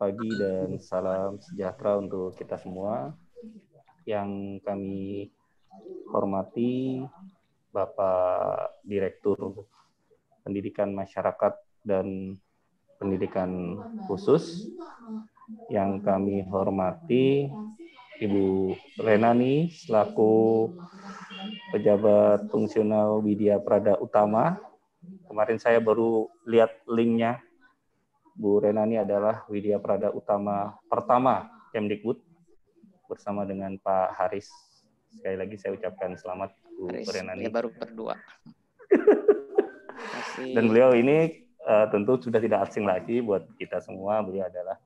pagi dan salam sejahtera untuk kita semua. Yang kami hormati Bapak Direktur Pendidikan Masyarakat dan Pendidikan Khusus. Yang kami hormati Ibu Renani selaku pejabat fungsional Widya Prada Utama. Kemarin saya baru lihat linknya Bu Renani adalah Widya Prada Utama pertama Kemdikbud bersama dengan Pak Haris. Sekali lagi saya ucapkan selamat Bu Haris, Renani. Dia baru berdua. Dan beliau ini uh, tentu sudah tidak asing lagi buat kita semua. Beliau adalah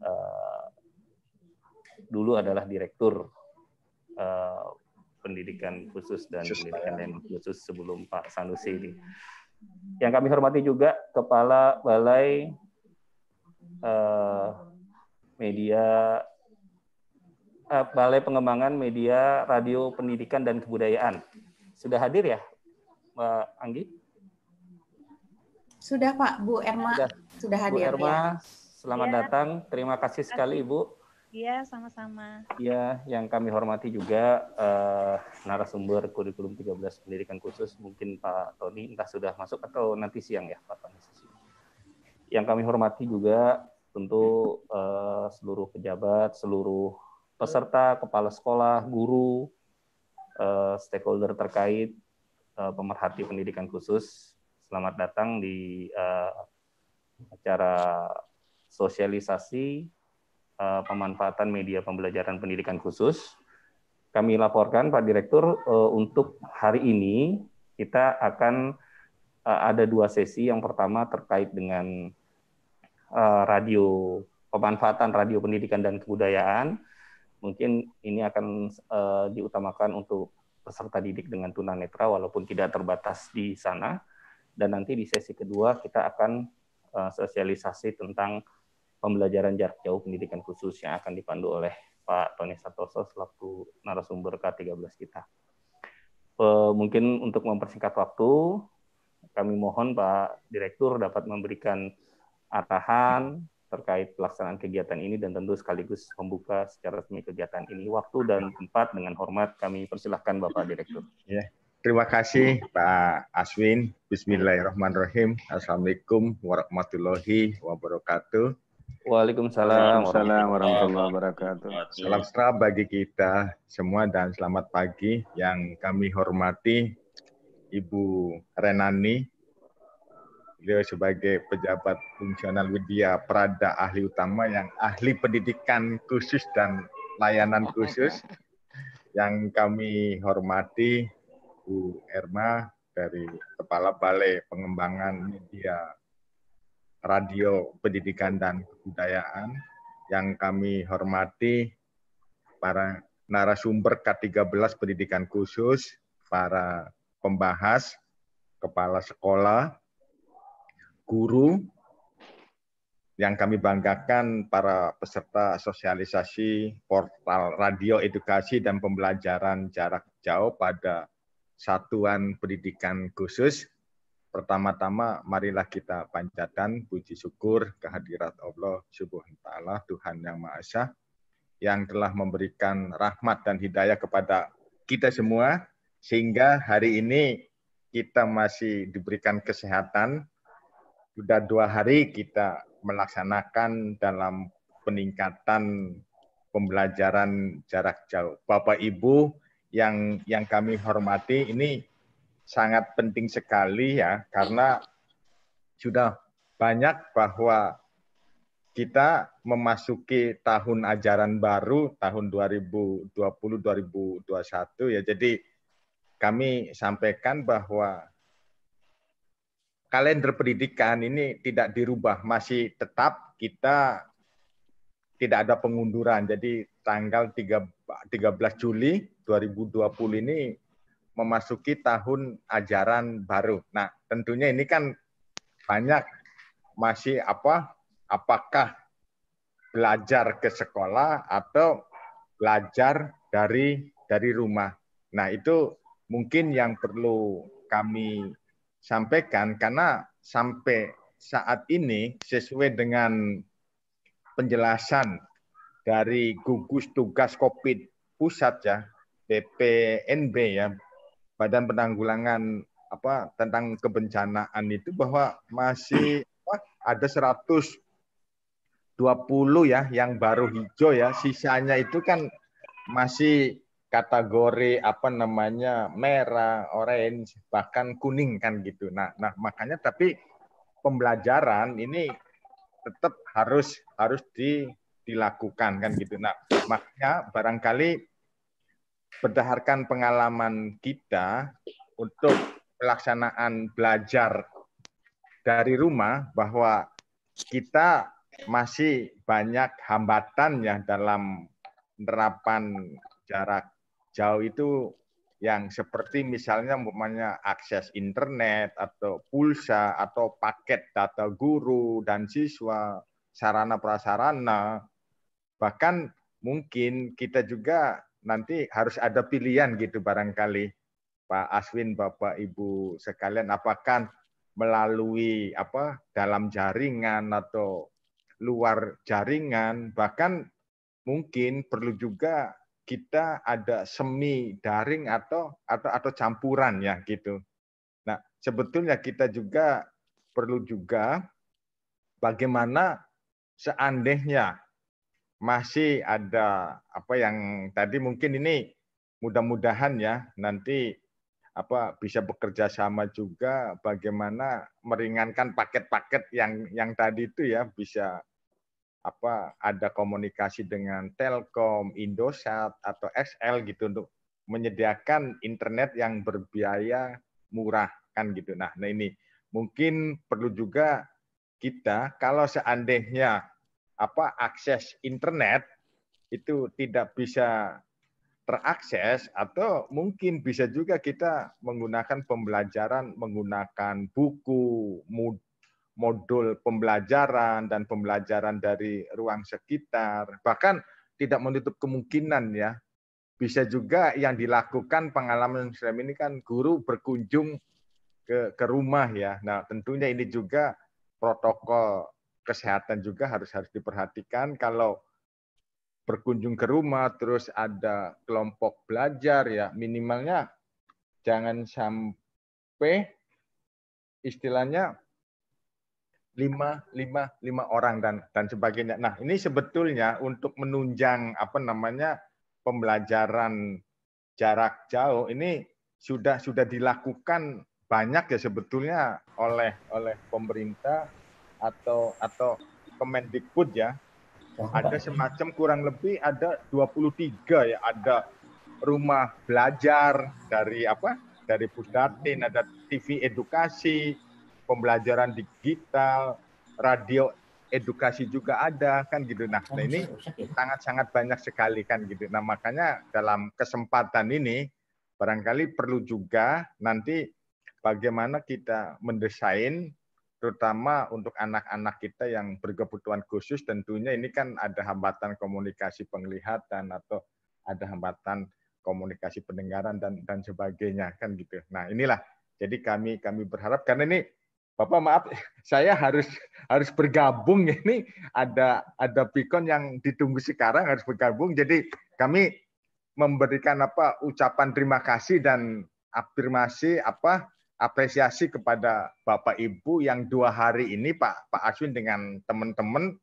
uh, dulu adalah direktur uh, pendidikan khusus dan Just pendidikan lain khusus sebelum Pak Sanusi ini. Yang kami hormati juga Kepala Balai uh, media uh, Balai Pengembangan Media Radio Pendidikan dan Kebudayaan. Sudah hadir ya, Mbak Anggi? Sudah Pak, Bu Erma sudah, sudah hadir. Bu Erma, ya. selamat ya. datang. Terima kasih sekali Ibu. Iya, sama-sama. Iya, yang kami hormati juga uh, narasumber kurikulum 13 pendidikan khusus, mungkin Pak Tony entah sudah masuk atau nanti siang ya Pak Tony yang kami hormati juga tentu uh, seluruh pejabat, seluruh peserta, kepala sekolah, guru, uh, stakeholder terkait, uh, pemerhati pendidikan khusus. Selamat datang di uh, acara sosialisasi uh, pemanfaatan media pembelajaran pendidikan khusus. Kami laporkan Pak Direktur uh, untuk hari ini kita akan uh, ada dua sesi. Yang pertama terkait dengan Eh, radio pemanfaatan radio pendidikan dan kebudayaan mungkin ini akan uh, diutamakan untuk peserta didik dengan tunanetra walaupun tidak terbatas di sana dan nanti di sesi kedua kita akan uh, sosialisasi tentang pembelajaran jarak jauh pendidikan khusus yang akan dipandu oleh Pak Tony Santoso selaku narasumber K13 kita. Uh, mungkin untuk mempersingkat waktu, kami mohon Pak Direktur dapat memberikan arahan terkait pelaksanaan kegiatan ini dan tentu sekaligus membuka secara resmi kegiatan ini. Waktu dan tempat dengan hormat kami persilahkan Bapak Direktur. Ya. Terima kasih Pak Aswin. Bismillahirrahmanirrahim. Assalamualaikum warahmatullahi wabarakatuh. Waalaikumsalam warahmatullahi wabarakatuh. Salam sejahtera bagi kita semua dan selamat pagi yang kami hormati Ibu Renani beliau sebagai pejabat fungsional media, Prada ahli utama yang ahli pendidikan khusus dan layanan oh khusus yang kami hormati Bu Erma dari Kepala Balai Pengembangan Media Radio Pendidikan dan Kebudayaan yang kami hormati para narasumber K13 Pendidikan Khusus, para pembahas, kepala sekolah, guru yang kami banggakan para peserta sosialisasi portal radio edukasi dan pembelajaran jarak jauh pada satuan pendidikan khusus. Pertama-tama marilah kita panjatkan puji syukur kehadirat Allah Subhanahu wa taala Tuhan Yang Maha Esa yang telah memberikan rahmat dan hidayah kepada kita semua sehingga hari ini kita masih diberikan kesehatan sudah dua hari kita melaksanakan dalam peningkatan pembelajaran jarak jauh. Bapak Ibu yang yang kami hormati ini sangat penting sekali ya karena sudah banyak bahwa kita memasuki tahun ajaran baru tahun 2020-2021 ya. Jadi kami sampaikan bahwa kalender pendidikan ini tidak dirubah, masih tetap kita tidak ada pengunduran. Jadi tanggal 13 Juli 2020 ini memasuki tahun ajaran baru. Nah, tentunya ini kan banyak masih apa? Apakah belajar ke sekolah atau belajar dari dari rumah. Nah, itu mungkin yang perlu kami sampaikan karena sampai saat ini sesuai dengan penjelasan dari gugus tugas Covid pusat ya BPNB ya Badan Penanggulangan apa tentang kebencanaan itu bahwa masih apa, ada 120 ya yang baru hijau ya sisanya itu kan masih kategori apa namanya merah, orange, bahkan kuning kan gitu. Nah, nah makanya tapi pembelajaran ini tetap harus harus di, dilakukan kan gitu. Nah, makanya barangkali berdasarkan pengalaman kita untuk pelaksanaan belajar dari rumah bahwa kita masih banyak hambatan ya dalam penerapan jarak jauh itu yang seperti misalnya umpamanya akses internet atau pulsa atau paket data guru dan siswa, sarana prasarana, bahkan mungkin kita juga nanti harus ada pilihan gitu barangkali Pak Aswin, Bapak Ibu sekalian, apakah melalui apa dalam jaringan atau luar jaringan, bahkan mungkin perlu juga kita ada semi daring atau atau atau campuran ya gitu. Nah, sebetulnya kita juga perlu juga bagaimana seandainya masih ada apa yang tadi mungkin ini mudah-mudahan ya nanti apa bisa bekerja sama juga bagaimana meringankan paket-paket yang yang tadi itu ya bisa apa ada komunikasi dengan Telkom, Indosat atau XL gitu untuk menyediakan internet yang berbiaya murah kan gitu. Nah, nah ini mungkin perlu juga kita kalau seandainya apa akses internet itu tidak bisa terakses atau mungkin bisa juga kita menggunakan pembelajaran menggunakan buku, modul pembelajaran dan pembelajaran dari ruang sekitar. Bahkan tidak menutup kemungkinan ya, bisa juga yang dilakukan pengalaman Islam ini kan guru berkunjung ke, ke rumah ya. Nah tentunya ini juga protokol kesehatan juga harus harus diperhatikan kalau berkunjung ke rumah, terus ada kelompok belajar ya, minimalnya jangan sampai istilahnya lima lima lima orang dan dan sebagainya. Nah ini sebetulnya untuk menunjang apa namanya pembelajaran jarak jauh ini sudah sudah dilakukan banyak ya sebetulnya oleh oleh pemerintah atau atau Kemendikbud ya. Ada semacam kurang lebih ada 23 ya, ada rumah belajar dari apa? dari Pusdatin, ada TV edukasi, pembelajaran digital, radio edukasi juga ada kan gitu. Nah, nah ini sangat-sangat banyak sekali kan gitu. Nah makanya dalam kesempatan ini barangkali perlu juga nanti bagaimana kita mendesain terutama untuk anak-anak kita yang berkebutuhan khusus tentunya ini kan ada hambatan komunikasi penglihatan atau ada hambatan komunikasi pendengaran dan dan sebagainya kan gitu. Nah inilah jadi kami kami berharap karena ini Bapak maaf, saya harus harus bergabung ini ada ada pikon yang ditunggu sekarang harus bergabung. Jadi kami memberikan apa ucapan terima kasih dan afirmasi apa apresiasi kepada Bapak Ibu yang dua hari ini Pak Pak Aswin dengan teman-teman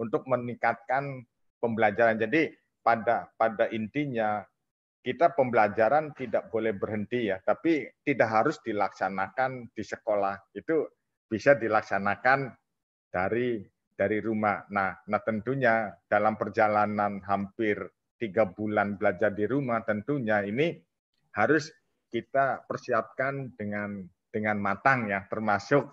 untuk meningkatkan pembelajaran. Jadi pada pada intinya kita pembelajaran tidak boleh berhenti ya, tapi tidak harus dilaksanakan di sekolah. Itu bisa dilaksanakan dari dari rumah. Nah, nah tentunya dalam perjalanan hampir tiga bulan belajar di rumah, tentunya ini harus kita persiapkan dengan dengan matang ya, termasuk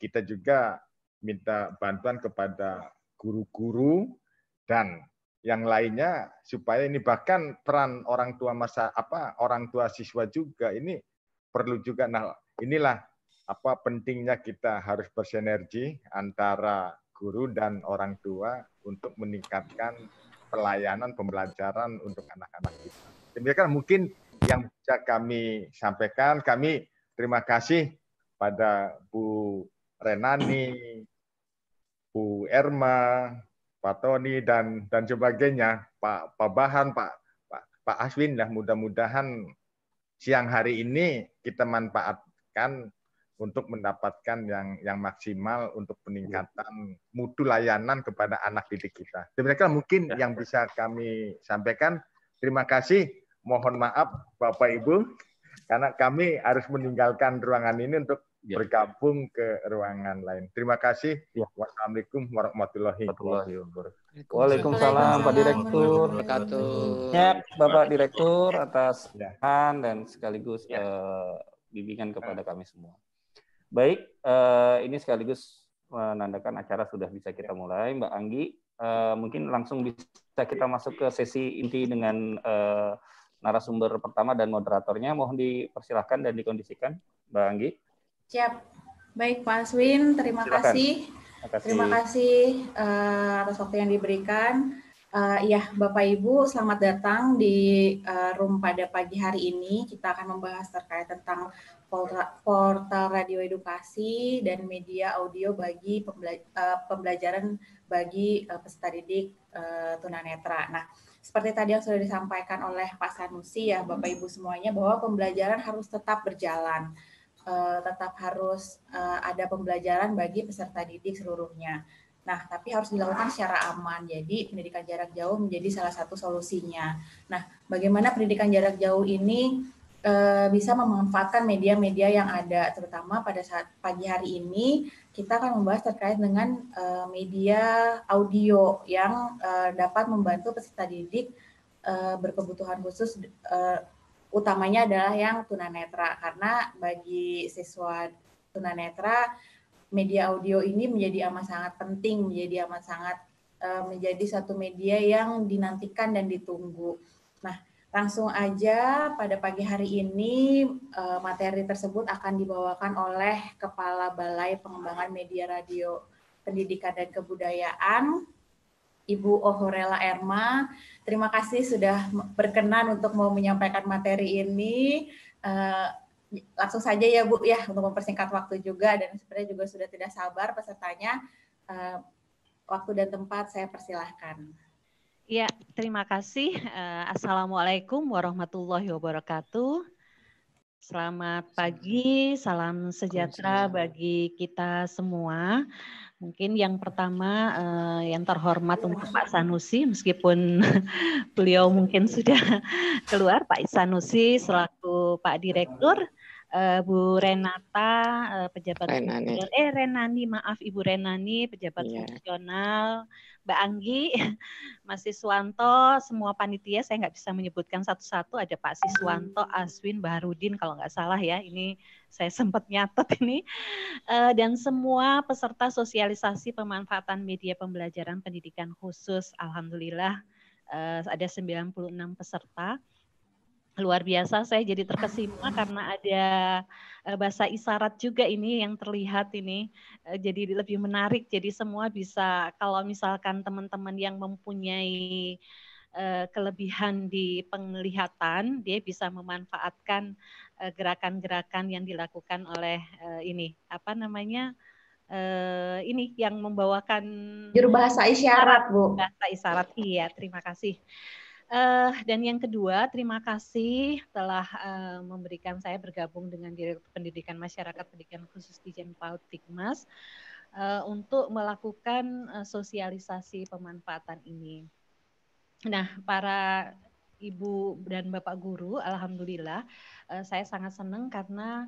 kita juga minta bantuan kepada guru-guru dan yang lainnya supaya ini bahkan peran orang tua masa apa orang tua siswa juga ini perlu juga nah inilah apa pentingnya kita harus bersinergi antara guru dan orang tua untuk meningkatkan pelayanan pembelajaran untuk anak-anak kita. Demikian mungkin yang bisa kami sampaikan. Kami terima kasih pada Bu Renani, Bu Erma, Pak Tony dan dan sebagainya, Pak Pak Bahan, Pak Pak, Pak Aswin lah mudah-mudahan siang hari ini kita manfaatkan untuk mendapatkan yang yang maksimal untuk peningkatan mutu layanan kepada anak didik kita. Demikian mungkin ya. yang bisa kami sampaikan. Terima kasih. Mohon maaf Bapak Ibu karena kami harus meninggalkan ruangan ini untuk ya. bergabung ke ruangan lain. Terima kasih. Ya. Wassalamualaikum warahmatullahi wabarakatuh. Waalaikumsalam Pak Direktur. Ya, Bapak Direktur atas ya. dan sekaligus ya. uh, bimbingan kepada kami semua. Baik, uh, ini sekaligus menandakan acara sudah bisa kita mulai. Mbak Anggi, uh, mungkin langsung bisa kita masuk ke sesi inti dengan uh, narasumber pertama dan moderatornya. Mohon dipersilahkan dan dikondisikan, Mbak Anggi. Siap. Baik, Pak Aswin, terima Silakan. kasih. Terima kasih uh, atas waktu yang diberikan. Uh, ya, Bapak Ibu, selamat datang di uh, room pada pagi hari ini. Kita akan membahas terkait tentang portal, radio edukasi dan media audio bagi pembela uh, pembelajaran bagi uh, peserta didik uh, tunanetra. Nah, seperti tadi yang sudah disampaikan oleh Pak Sanusi ya, Bapak Ibu semuanya bahwa pembelajaran harus tetap berjalan Eh, tetap harus uh, ada pembelajaran bagi peserta didik seluruhnya. Nah, tapi harus dilakukan secara aman. Jadi, pendidikan jarak jauh menjadi salah satu solusinya. Nah, bagaimana pendidikan jarak jauh ini e, bisa memanfaatkan media-media yang ada, terutama pada saat pagi hari ini kita akan membahas terkait dengan e, media audio yang e, dapat membantu peserta didik e, berkebutuhan khusus e, utamanya adalah yang tunanetra karena bagi siswa tunanetra media audio ini menjadi amat sangat penting, menjadi amat sangat eh, menjadi satu media yang dinantikan dan ditunggu. Nah, langsung aja pada pagi hari ini eh, materi tersebut akan dibawakan oleh Kepala Balai Pengembangan Media Radio Pendidikan dan Kebudayaan, Ibu Ohorela Erma. Terima kasih sudah berkenan untuk mau menyampaikan materi ini. Eh, langsung saja ya Bu ya untuk mempersingkat waktu juga dan sebenarnya juga sudah tidak sabar pesertanya. Eh, waktu dan tempat saya persilahkan. Ya, terima kasih. Eh, Assalamualaikum warahmatullahi wabarakatuh. Selamat pagi, salam sejahtera bagi kita semua. Mungkin yang pertama uh, yang terhormat untuk iya. Pak Sanusi meskipun beliau mungkin sudah keluar Pak Sanusi selaku Pak Direktur uh, Bu Renata uh, pejabat Renani. eh Renani maaf Ibu Renani pejabat yeah. Iya. fungsional Mbak Anggi Mas Siswanto semua panitia saya nggak bisa menyebutkan satu-satu ada Pak Siswanto Aswin Baharudin kalau nggak salah ya ini saya sempat nyatet ini uh, dan semua peserta sosialisasi pemanfaatan media pembelajaran pendidikan khusus alhamdulillah uh, ada 96 peserta luar biasa saya jadi terkesima karena ada eh, bahasa isyarat juga ini yang terlihat ini eh, jadi lebih menarik jadi semua bisa kalau misalkan teman-teman yang mempunyai eh, kelebihan di penglihatan dia bisa memanfaatkan gerakan-gerakan yang dilakukan oleh ini apa namanya Uh, ini yang membawakan juru bahasa isyarat Bu. Bahasa isyarat iya, terima kasih. Uh, dan yang kedua, terima kasih telah uh, memberikan saya bergabung dengan Direktur Pendidikan Masyarakat Pendidikan Khusus di Jenpaut Tikmas uh, untuk melakukan uh, sosialisasi pemanfaatan ini. Nah, para ibu dan bapak guru, alhamdulillah, uh, saya sangat senang karena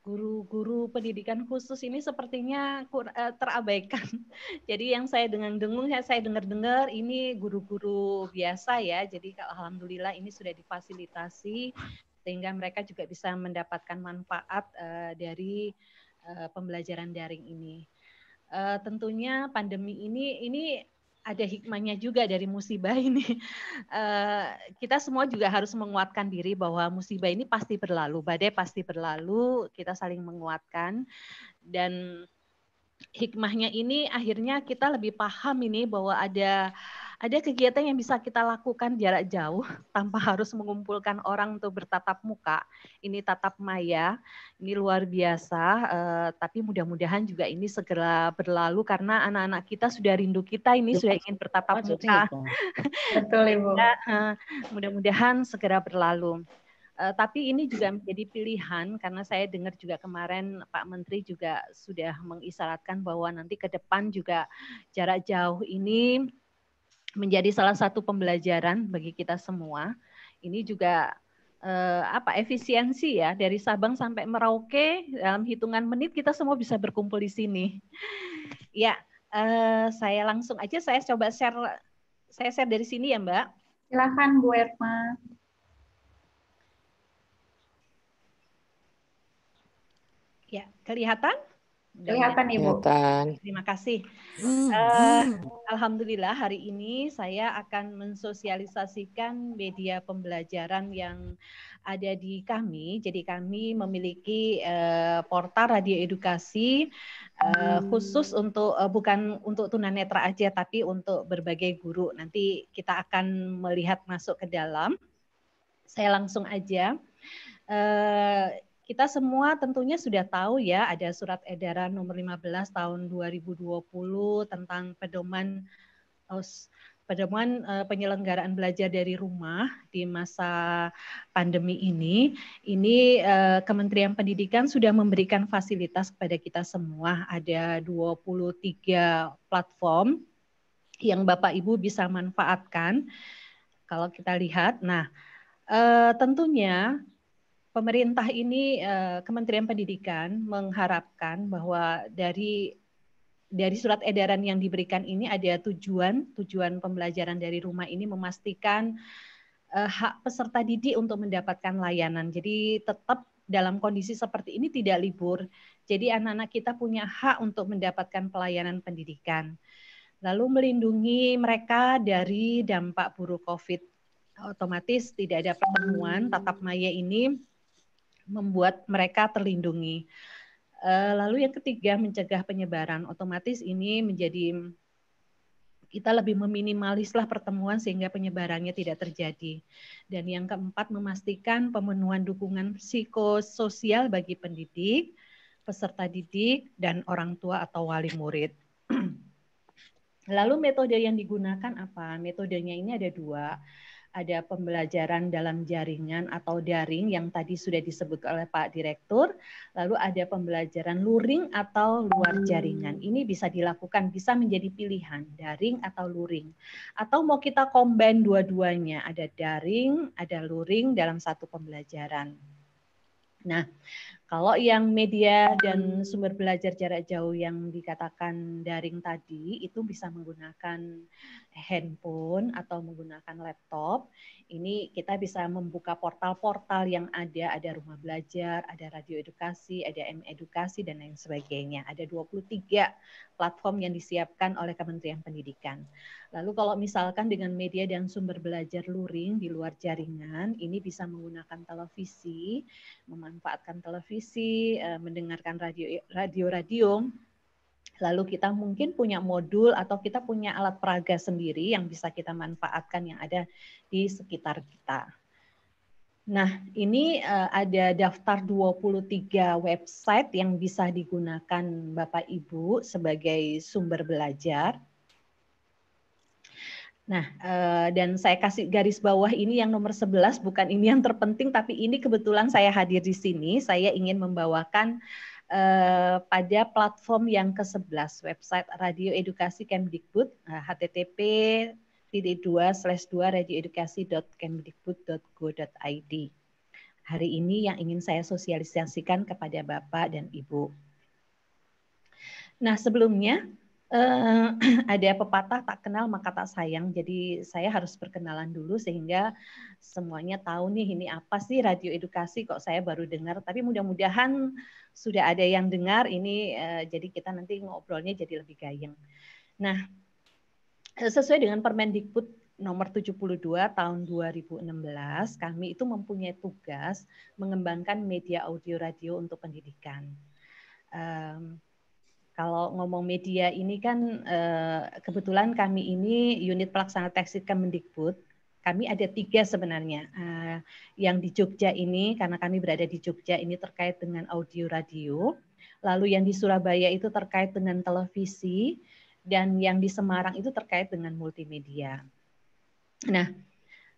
guru-guru pendidikan khusus ini sepertinya eh, terabaikan. Jadi yang saya dengan dengung ya, saya dengar-dengar ini guru-guru biasa ya. Jadi alhamdulillah ini sudah difasilitasi sehingga mereka juga bisa mendapatkan manfaat eh, dari eh, pembelajaran daring ini. tentunya pandemi ini ini ada hikmahnya juga dari musibah ini. Eh, kita semua juga harus menguatkan diri bahwa musibah ini pasti berlalu, badai pasti berlalu, kita saling menguatkan dan hikmahnya ini akhirnya kita lebih paham ini bahwa ada ada kegiatan yang bisa kita lakukan jarak jauh tanpa harus mengumpulkan orang untuk bertatap muka. Ini tatap maya, ini luar biasa, eh, tapi mudah-mudahan juga ini segera berlalu karena anak-anak kita sudah rindu kita ini sudah ingin bertatap muka. Betul, Ibu. Ya, eh, mudah-mudahan segera berlalu. Uh, tapi ini juga menjadi pilihan karena saya dengar juga kemarin Pak Menteri juga sudah mengisyaratkan bahwa nanti ke depan juga jarak jauh ini menjadi salah satu pembelajaran bagi kita semua. Ini juga eh, apa efisiensi ya dari Sabang sampai Merauke dalam hitungan menit kita semua bisa berkumpul di sini. ya, eh, saya langsung aja saya coba share saya share dari sini ya Mbak. Silakan Bu Erma. Ya, kelihatan? Kelihatan Ibu. Kelihatan. Terima kasih. Uh, Alhamdulillah hari ini saya akan mensosialisasikan media pembelajaran yang ada di kami. Jadi kami memiliki uh, portal radio edukasi uh, khusus untuk uh, bukan untuk tunanetra aja tapi untuk berbagai guru. Nanti kita akan melihat masuk ke dalam. Saya langsung aja. Uh, kita semua tentunya sudah tahu ya ada surat edaran nomor 15 tahun 2020 tentang pedoman pedoman eh, penyelenggaraan belajar dari rumah di masa pandemi ini, ini eh, Kementerian Pendidikan sudah memberikan fasilitas kepada kita semua. Ada 23 platform yang Bapak Ibu bisa manfaatkan. Kalau kita lihat, nah eh, tentunya pemerintah ini eh, Kementerian Pendidikan mengharapkan bahwa dari dari surat edaran yang diberikan ini ada tujuan tujuan pembelajaran dari rumah ini memastikan eh, hak peserta didik untuk mendapatkan layanan. Jadi tetap dalam kondisi seperti ini tidak libur. Jadi anak-anak kita punya hak untuk mendapatkan pelayanan pendidikan. Lalu melindungi mereka dari dampak buruk Covid. Otomatis tidak ada pertemuan tatap maya ini membuat mereka terlindungi. Eh, lalu yang ketiga mencegah penyebaran. Otomatis ini menjadi kita lebih meminimalislah pertemuan sehingga penyebarannya tidak terjadi. Dan yang keempat memastikan pemenuhan dukungan psikososial bagi pendidik, peserta didik, dan orang tua atau wali murid. Lalu metode yang digunakan apa? Metodenya ini ada dua ada pembelajaran dalam jaringan atau daring yang tadi sudah disebut oleh Pak Direktur, lalu ada pembelajaran luring atau luar jaringan. Hmm. Ini bisa dilakukan, bisa menjadi pilihan daring atau luring. Atau mau kita combine dua-duanya, ada daring, ada luring dalam satu pembelajaran. Nah, kalau yang media dan hmm. sumber belajar jarak jauh yang dikatakan daring tadi itu bisa menggunakan handphone atau menggunakan laptop. Ini kita bisa membuka portal-portal yang ada, ada rumah belajar, ada radio edukasi, ada M edukasi dan lain sebagainya. Ada 23 platform yang disiapkan oleh Kementerian Pendidikan. Lalu kalau misalkan dengan media dan sumber belajar luring di luar jaringan, ini bisa menggunakan televisi, memanfaatkan televisi, eh, mendengarkan radio radio radio Lalu kita mungkin punya modul atau kita punya alat peraga sendiri yang bisa kita manfaatkan yang ada di sekitar kita. Nah, ini uh, ada daftar 23 website yang bisa digunakan Bapak Ibu sebagai sumber belajar. Nah, uh, dan saya kasih garis bawah ini yang nomor 11 bukan ini yang terpenting tapi ini kebetulan saya hadir di sini, saya ingin membawakan uh, pada platform yang ke-11 website Radio Edukasi Kemdikbud uh, http titik dua slash dua radioedukasi.kemdikbud.go.id. Hari ini yang ingin saya sosialisasikan kepada Bapak dan Ibu. Nah sebelumnya eh, ada pepatah tak kenal maka tak sayang. Jadi saya harus perkenalan dulu sehingga semuanya tahu nih ini apa sih radio edukasi kok saya baru dengar. Tapi mudah-mudahan sudah ada yang dengar ini eh, jadi kita nanti ngobrolnya jadi lebih gayeng. Nah sesuai dengan Permendikbud nomor 72 tahun 2016, kami itu mempunyai tugas mengembangkan media audio radio untuk pendidikan. Um, kalau ngomong media ini kan eh, kebetulan kami ini unit pelaksana teknik Kemendikbud, kami ada tiga sebenarnya. Eh, yang di Jogja ini, karena kami berada di Jogja ini terkait dengan audio radio, lalu yang di Surabaya itu terkait dengan televisi, dan yang di Semarang itu terkait dengan multimedia. Nah,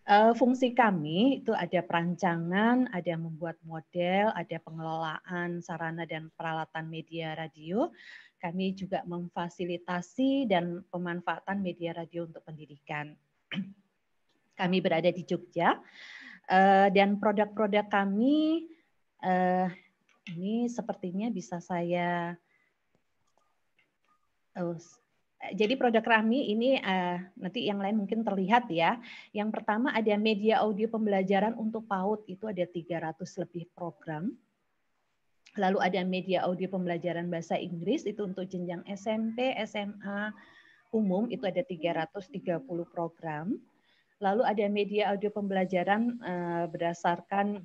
eh, fungsi kami itu ada perancangan, ada membuat model, ada pengelolaan sarana dan peralatan media radio. Kami juga memfasilitasi dan pemanfaatan media radio untuk pendidikan. Kami berada di Jogja eh, dan produk-produk kami eh, ini sepertinya bisa saya oh, jadi produk Rahmi ini uh, nanti yang lain mungkin terlihat ya. Yang pertama ada media audio pembelajaran untuk PAUD itu ada 300 lebih program. Lalu ada media audio pembelajaran bahasa Inggris itu untuk jenjang SMP, SMA, umum itu ada 330 program. Lalu ada media audio pembelajaran uh, berdasarkan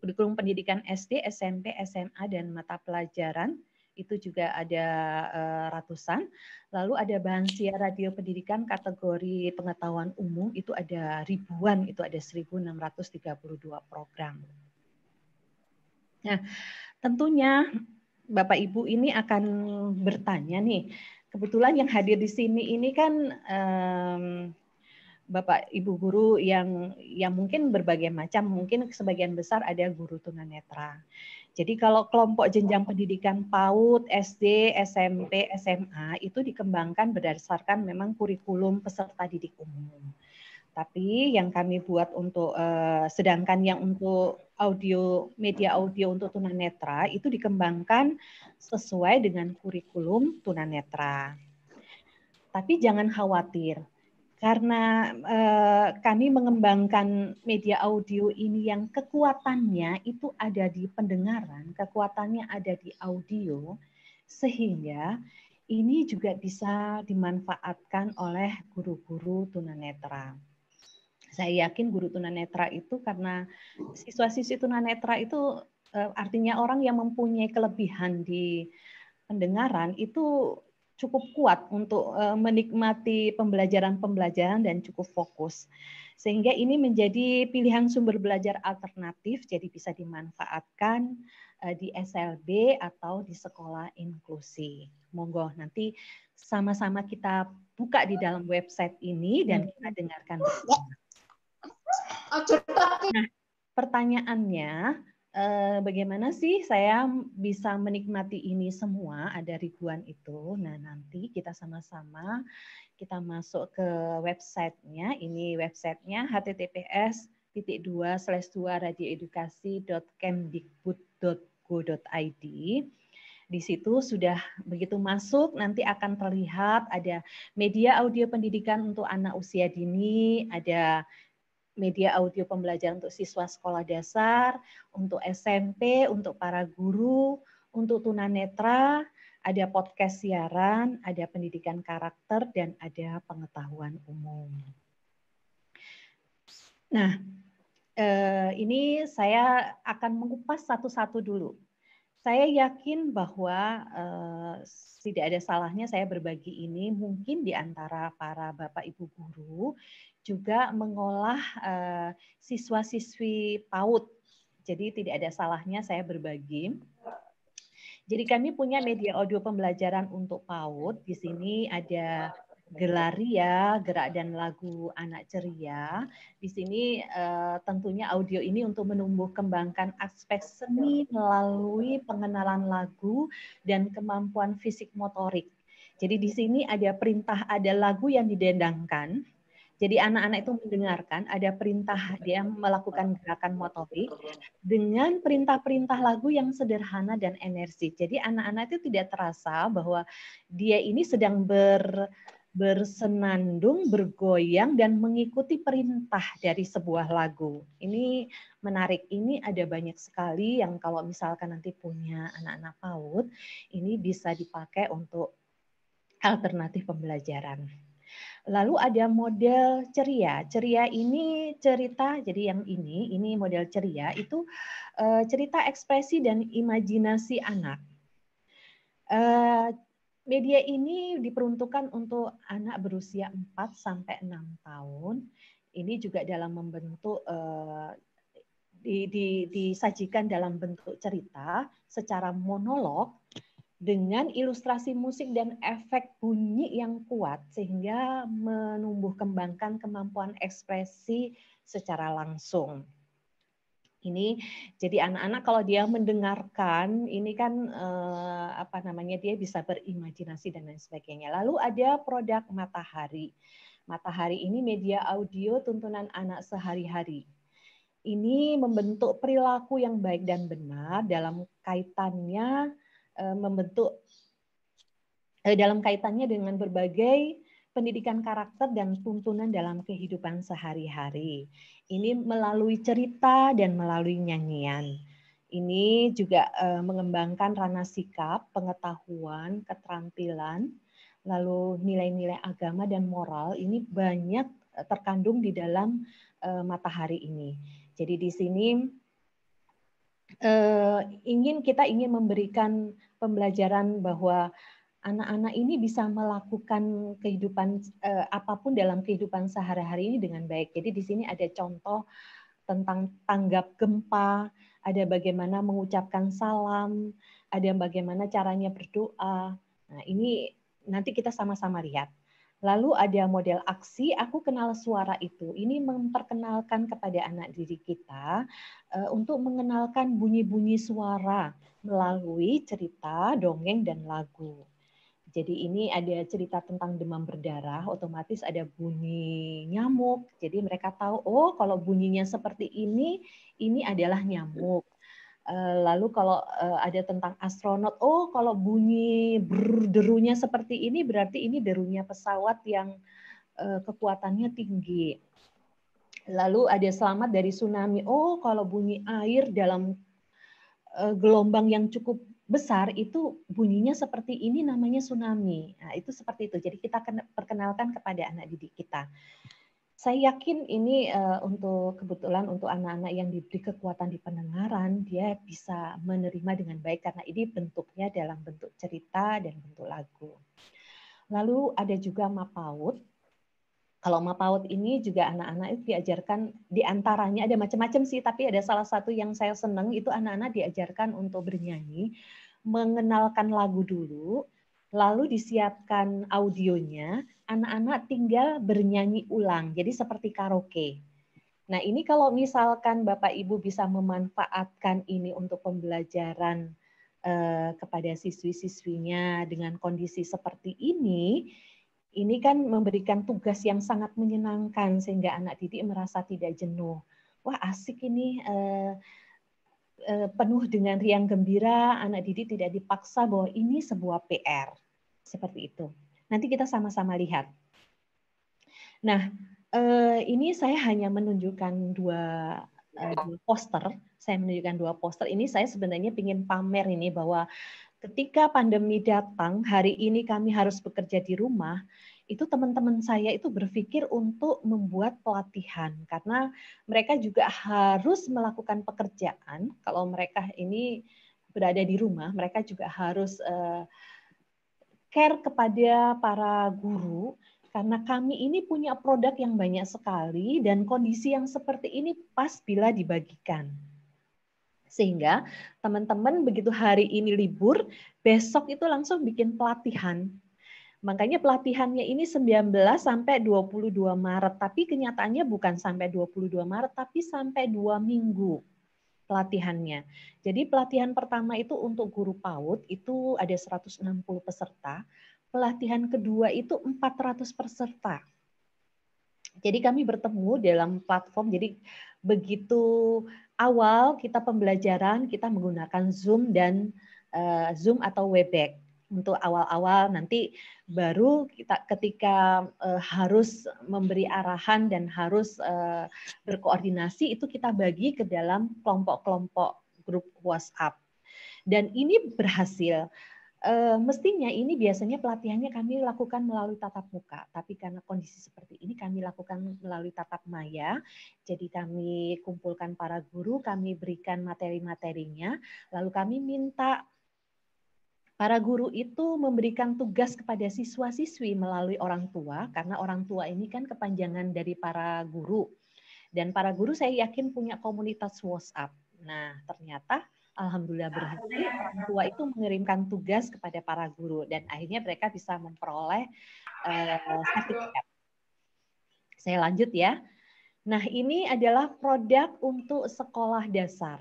kurikulum pendidikan SD, SMP, SMA dan mata pelajaran itu juga ada eh, ratusan. Lalu ada Bansia Radio Pendidikan kategori pengetahuan umum itu ada ribuan, itu ada 1632 program. Nah, tentunya Bapak Ibu ini akan bertanya nih, kebetulan yang hadir di sini ini kan um, Bapak Ibu guru yang yang mungkin berbagai macam, mungkin sebagian besar ada guru tunanetra. Jadi kalau kelompok jenjang pendidikan PAUD, SD, SMP, SMA itu dikembangkan berdasarkan memang kurikulum peserta didik umum. Tapi yang kami buat untuk eh, sedangkan yang untuk audio media audio untuk tunanetra itu dikembangkan sesuai dengan kurikulum tunanetra. Tapi jangan khawatir, karena eh, kami mengembangkan media audio ini yang kekuatannya itu ada di pendengaran, kekuatannya ada di audio, sehingga ini juga bisa dimanfaatkan oleh guru-guru tunanetra. Saya yakin guru tunanetra itu karena siswa-siswi tunanetra itu eh, artinya orang yang mempunyai kelebihan di pendengaran itu cukup kuat untuk eh, menikmati pembelajaran-pembelajaran dan cukup fokus. Sehingga ini menjadi pilihan sumber belajar alternatif, jadi bisa dimanfaatkan eh, di SLB atau di sekolah inklusi. Monggo nanti sama-sama kita buka di dalam website ini dan hmm. kita dengarkan. Oh, nah, pertanyaannya, eh, bagaimana sih saya bisa menikmati ini semua ada ribuan itu. Nah nanti kita sama-sama kita masuk ke websitenya. Ini websitenya https titik dua slash dua radioedukasi.kemdikbud.go.id. Di situ sudah begitu masuk nanti akan terlihat ada media audio pendidikan untuk anak usia dini, ada media audio pembelajaran untuk siswa sekolah dasar, untuk SMP, untuk para guru, untuk tunanetra, ada podcast siaran, ada pendidikan karakter, dan ada pengetahuan umum. Nah, eh, ini saya akan mengupas satu-satu dulu. Saya yakin bahwa eh, tidak ada salahnya saya berbagi ini mungkin di antara para Bapak Ibu guru juga mengolah eh, siswa-siswi PAUD. Jadi tidak ada salahnya saya berbagi. Jadi kami punya media audio pembelajaran untuk PAUD. Di sini ada Gelaria, Gerak dan Lagu Anak Ceria. Di sini eh, tentunya audio ini untuk menumbuh kembangkan aspek seni melalui pengenalan lagu dan kemampuan fisik motorik. Jadi di sini ada perintah, ada lagu yang didendangkan, jadi anak-anak itu mendengarkan ada perintah dia melakukan gerakan motorik dengan perintah-perintah lagu yang sederhana dan energi. Jadi anak-anak itu tidak terasa bahwa dia ini sedang ber bersenandung, bergoyang dan mengikuti perintah dari sebuah lagu. Ini menarik. Ini ada banyak sekali yang kalau misalkan nanti punya anak-anak PAUD, ini bisa dipakai untuk alternatif pembelajaran. Lalu ada model ceria. Ceria ini cerita, jadi yang ini, ini model ceria itu eh, cerita ekspresi dan imajinasi anak. Eh, media ini diperuntukkan untuk anak berusia 4 sampai 6 tahun. Ini juga dalam membentuk eh, disajikan dalam bentuk cerita secara monolog dengan ilustrasi musik dan efek bunyi yang kuat sehingga menumbuh kembangkan kemampuan ekspresi secara langsung. Ini jadi anak-anak kalau dia mendengarkan ini kan eh, apa namanya dia bisa berimajinasi dan lain sebagainya. Lalu ada produk Matahari. Matahari ini media audio tuntunan anak sehari-hari ini membentuk perilaku yang baik dan benar dalam kaitannya Eh, membentuk eh, dalam kaitannya dengan berbagai pendidikan karakter dan tuntunan dalam kehidupan sehari-hari. Ini melalui cerita dan melalui nyanyian. Ini juga eh, mengembangkan ranah sikap, pengetahuan, keterampilan, lalu nilai-nilai agama dan moral. Ini banyak terkandung di dalam matahari ini. Jadi di sini ingin kita ingin memberikan pembelajaran bahwa anak-anak ini bisa melakukan kehidupan eh, apapun dalam kehidupan sehari-hari ini dengan baik. Jadi di sini ada contoh tentang tanggap gempa, ada bagaimana mengucapkan salam, ada bagaimana caranya berdoa. Nah, ini nanti kita sama-sama lihat. Lalu ada model aksi, aku kenal suara itu. Ini memperkenalkan kepada anak diri kita eh, untuk mengenalkan bunyi-bunyi suara melalui cerita, dongeng, dan lagu. Jadi ini ada cerita tentang demam berdarah, otomatis ada bunyi nyamuk. Jadi mereka tahu, oh kalau bunyinya seperti ini, ini adalah nyamuk. Eh, lalu kalau eh, ada tentang astronot, oh kalau bunyi derunya seperti ini berarti ini derunya pesawat yang eh, kekuatannya tinggi. Lalu ada selamat dari tsunami, oh kalau bunyi air dalam gelombang yang cukup besar itu bunyinya seperti ini namanya tsunami. Nah, itu seperti itu. Jadi kita perkenalkan kepada anak didik kita. Saya yakin ini uh, untuk kebetulan untuk anak-anak yang diberi kekuatan di pendengaran, dia bisa menerima dengan baik karena ini bentuknya dalam bentuk cerita dan bentuk lagu. Lalu ada juga mapaut. Kalau mapaut ini juga anak-anak itu diajarkan di antaranya ada macam-macam sih, tapi ada salah satu yang saya senang itu anak-anak diajarkan untuk bernyanyi, mengenalkan lagu dulu, lalu disiapkan audionya, anak-anak tinggal bernyanyi ulang, jadi seperti karaoke. Nah ini kalau misalkan Bapak Ibu bisa memanfaatkan ini untuk pembelajaran eh, kepada siswi-siswinya dengan kondisi seperti ini, ini kan memberikan tugas yang sangat menyenangkan sehingga anak didik merasa tidak jenuh. Wah asik ini eh, Eh, penuh dengan riang gembira, anak didik tidak dipaksa bahwa ini sebuah PR. Seperti itu. Nanti kita sama-sama lihat. Nah, eh, ini saya hanya menunjukkan eh, dua, poster. Saya menunjukkan dua poster. Ini saya sebenarnya ingin pamer ini bahwa ketika pandemi datang, hari ini kami harus bekerja di rumah, itu teman-teman saya itu berpikir untuk membuat pelatihan karena mereka juga harus melakukan pekerjaan kalau mereka ini berada di rumah mereka juga harus uh, care kepada para guru karena kami ini punya produk yang banyak sekali dan kondisi yang seperti ini pas bila dibagikan. Sehingga teman-teman begitu hari ini libur, besok itu langsung bikin pelatihan Makanya pelatihannya ini 19 sampai 22 Maret, tapi kenyataannya bukan sampai 22 Maret, tapi sampai dua minggu pelatihannya. Jadi pelatihan pertama itu untuk guru PAUD itu ada 160 peserta, pelatihan kedua itu 400 peserta. Jadi kami bertemu dalam platform, jadi begitu awal kita pembelajaran, kita menggunakan Zoom dan uh, Zoom atau Webex untuk awal-awal nanti baru kita ketika uh, harus memberi arahan dan harus uh, berkoordinasi itu kita bagi ke dalam kelompok-kelompok grup WhatsApp. Dan ini berhasil. uh, mestinya ini biasanya pelatihannya kami lakukan melalui tatap muka, tapi karena kondisi seperti ini kami lakukan melalui tatap maya. Jadi kami kumpulkan para guru, kami berikan materi-materinya, lalu kami minta Para guru itu memberikan tugas kepada siswa-siswi melalui orang tua, karena orang tua ini kan kepanjangan dari para guru. Dan para guru saya yakin punya komunitas WhatsApp. Nah, ternyata alhamdulillah berhasil orang tua itu mengirimkan tugas kepada para guru dan akhirnya mereka bisa memperoleh uh, Saya lanjut ya. Nah, ini adalah produk untuk sekolah dasar.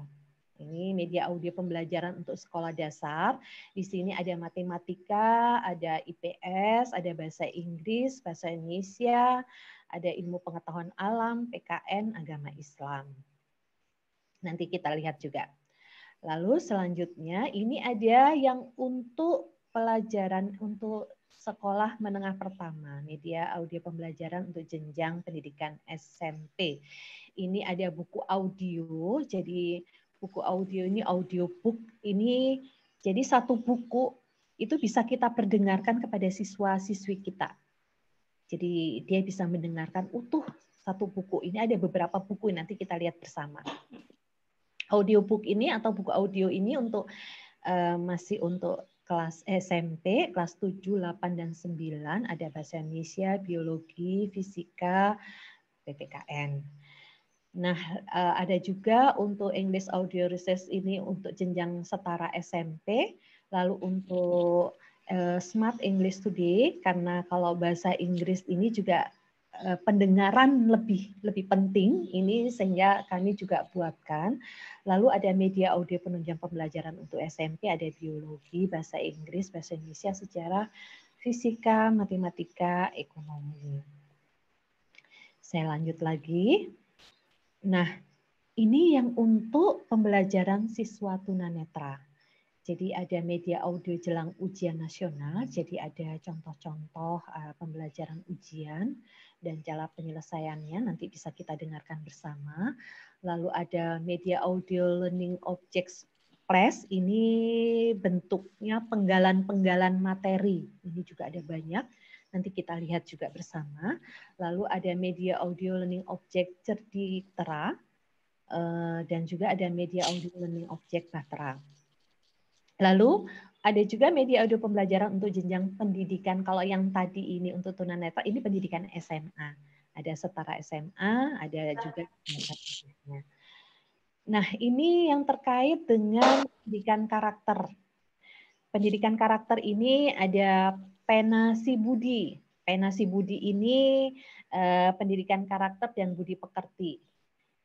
Ini media audio pembelajaran untuk sekolah dasar. Di sini ada matematika, ada IPS, ada bahasa Inggris, bahasa Indonesia, ada ilmu pengetahuan alam, PKN, agama Islam. Nanti kita lihat juga. Lalu selanjutnya ini ada yang untuk pelajaran untuk sekolah menengah pertama, media audio pembelajaran untuk jenjang pendidikan SMP. Ini ada buku audio, jadi buku audio ini audiobook ini jadi satu buku itu bisa kita perdengarkan kepada siswa-siswi kita. Jadi dia bisa mendengarkan utuh satu buku. Ini ada beberapa buku nanti kita lihat bersama. Audiobook ini atau buku audio ini untuk uh, masih untuk kelas SMP, kelas 7, 8 dan 9 ada bahasa Indonesia, biologi, fisika, PPKN. Nah, eh, ada juga untuk English Audio Research ini untuk jenjang setara SMP, lalu untuk eh, Smart English Today karena kalau bahasa Inggris ini juga eh, pendengaran lebih lebih penting ini sehingga kami juga buatkan. Lalu ada media audio penunjang pembelajaran untuk SMP, ada biologi, bahasa Inggris, bahasa Indonesia, sejarah, fisika, matematika, ekonomi. Saya lanjut lagi. Nah, ini yang untuk pembelajaran siswa tunanetra. Jadi ada media audio jelang ujian nasional, jadi ada contoh-contoh eh, pembelajaran ujian dan cara penyelesaiannya nanti bisa kita dengarkan bersama. Lalu ada media audio learning objects press, ini bentuknya penggalan-penggalan materi. Ini juga ada banyak nanti kita lihat juga bersama. Lalu ada media audio learning object Cerditera eh, dan juga ada media audio learning object batera. Lalu ada juga media audio pembelajaran untuk jenjang pendidikan. Kalau yang tadi ini untuk tunanetra ini pendidikan SMA. Ada setara SMA, ada juga Nah, ini yang terkait dengan pendidikan karakter. Pendidikan karakter ini ada penasi budi. Penasi budi ini eh, pendidikan karakter dan budi pekerti.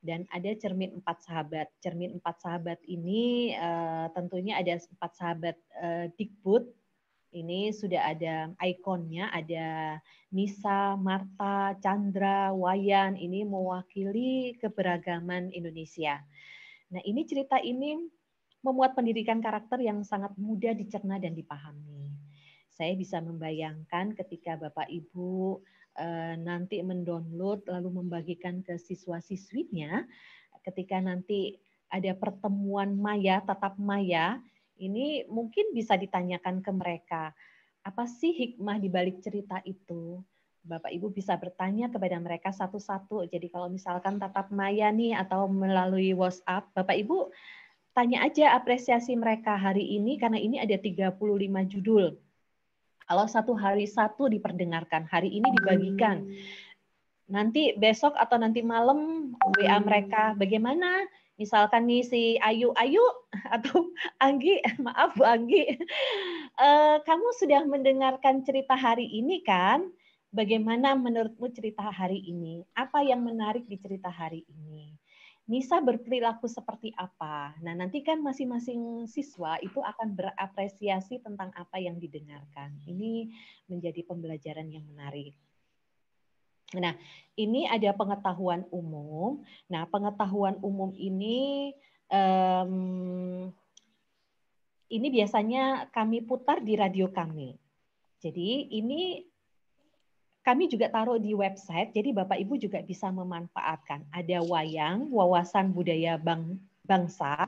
Dan ada cermin empat sahabat. Cermin empat sahabat ini eh, tentunya ada empat sahabat eh, Dikbud. Ini sudah ada ikonnya, ada Nisa, Marta, Chandra, Wayan. Ini mewakili keberagaman Indonesia. Nah ini cerita ini memuat pendidikan karakter yang sangat mudah dicerna dan dipahami saya bisa membayangkan ketika Bapak Ibu eh, nanti mendownload lalu membagikan ke siswa-siswinya ketika nanti ada pertemuan maya tatap maya ini mungkin bisa ditanyakan ke mereka apa sih hikmah di balik cerita itu Bapak Ibu bisa bertanya kepada mereka satu-satu. Jadi kalau misalkan tatap maya nih atau melalui WhatsApp, Bapak Ibu tanya aja apresiasi mereka hari ini karena ini ada 35 judul. Kalau satu hari satu diperdengarkan, hari ini hmm. dibagikan. Nanti besok atau nanti malam WA hmm. mereka bagaimana? Misalkan nih si Ayu, Ayu atau Anggi, maaf Bu Anggi, eh, kamu sudah mendengarkan cerita hari ini kan? Bagaimana menurutmu cerita hari ini? Apa yang menarik di cerita hari ini? Nisa berperilaku seperti apa. Nah, nanti kan masing-masing siswa itu akan berapresiasi tentang apa yang didengarkan. Ini menjadi pembelajaran yang menarik. Nah, ini ada pengetahuan umum. Nah, pengetahuan umum ini um, ini biasanya kami putar di radio kami. Jadi ini kami juga taruh di website, jadi Bapak Ibu juga bisa memanfaatkan. Ada wayang, wawasan budaya bang, bangsa.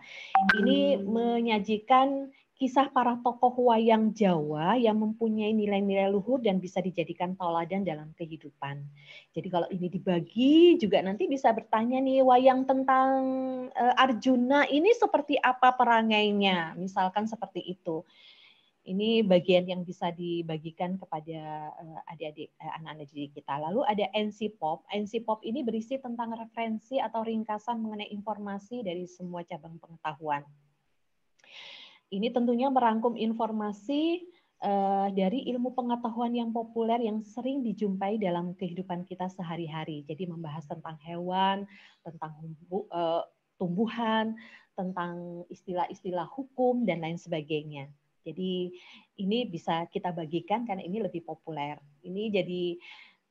Ini menyajikan kisah para tokoh wayang Jawa yang mempunyai nilai-nilai luhur dan bisa dijadikan tauladan dalam kehidupan. Jadi kalau ini dibagi juga nanti bisa bertanya nih wayang tentang eh, Arjuna ini seperti apa perangainya, misalkan seperti itu. Ini bagian yang bisa dibagikan kepada eh, adik-adik eh, anak-anak didik kita. Lalu ada NC Pop. NC Pop ini berisi tentang referensi atau ringkasan mengenai informasi dari semua cabang pengetahuan. Ini tentunya merangkum informasi eh, dari ilmu pengetahuan yang populer yang sering dijumpai dalam kehidupan kita sehari-hari. Jadi membahas tentang hewan, tentang tumbuhan, tentang istilah-istilah hukum dan lain sebagainya. Jadi ini bisa kita bagikan karena ini lebih populer. Ini jadi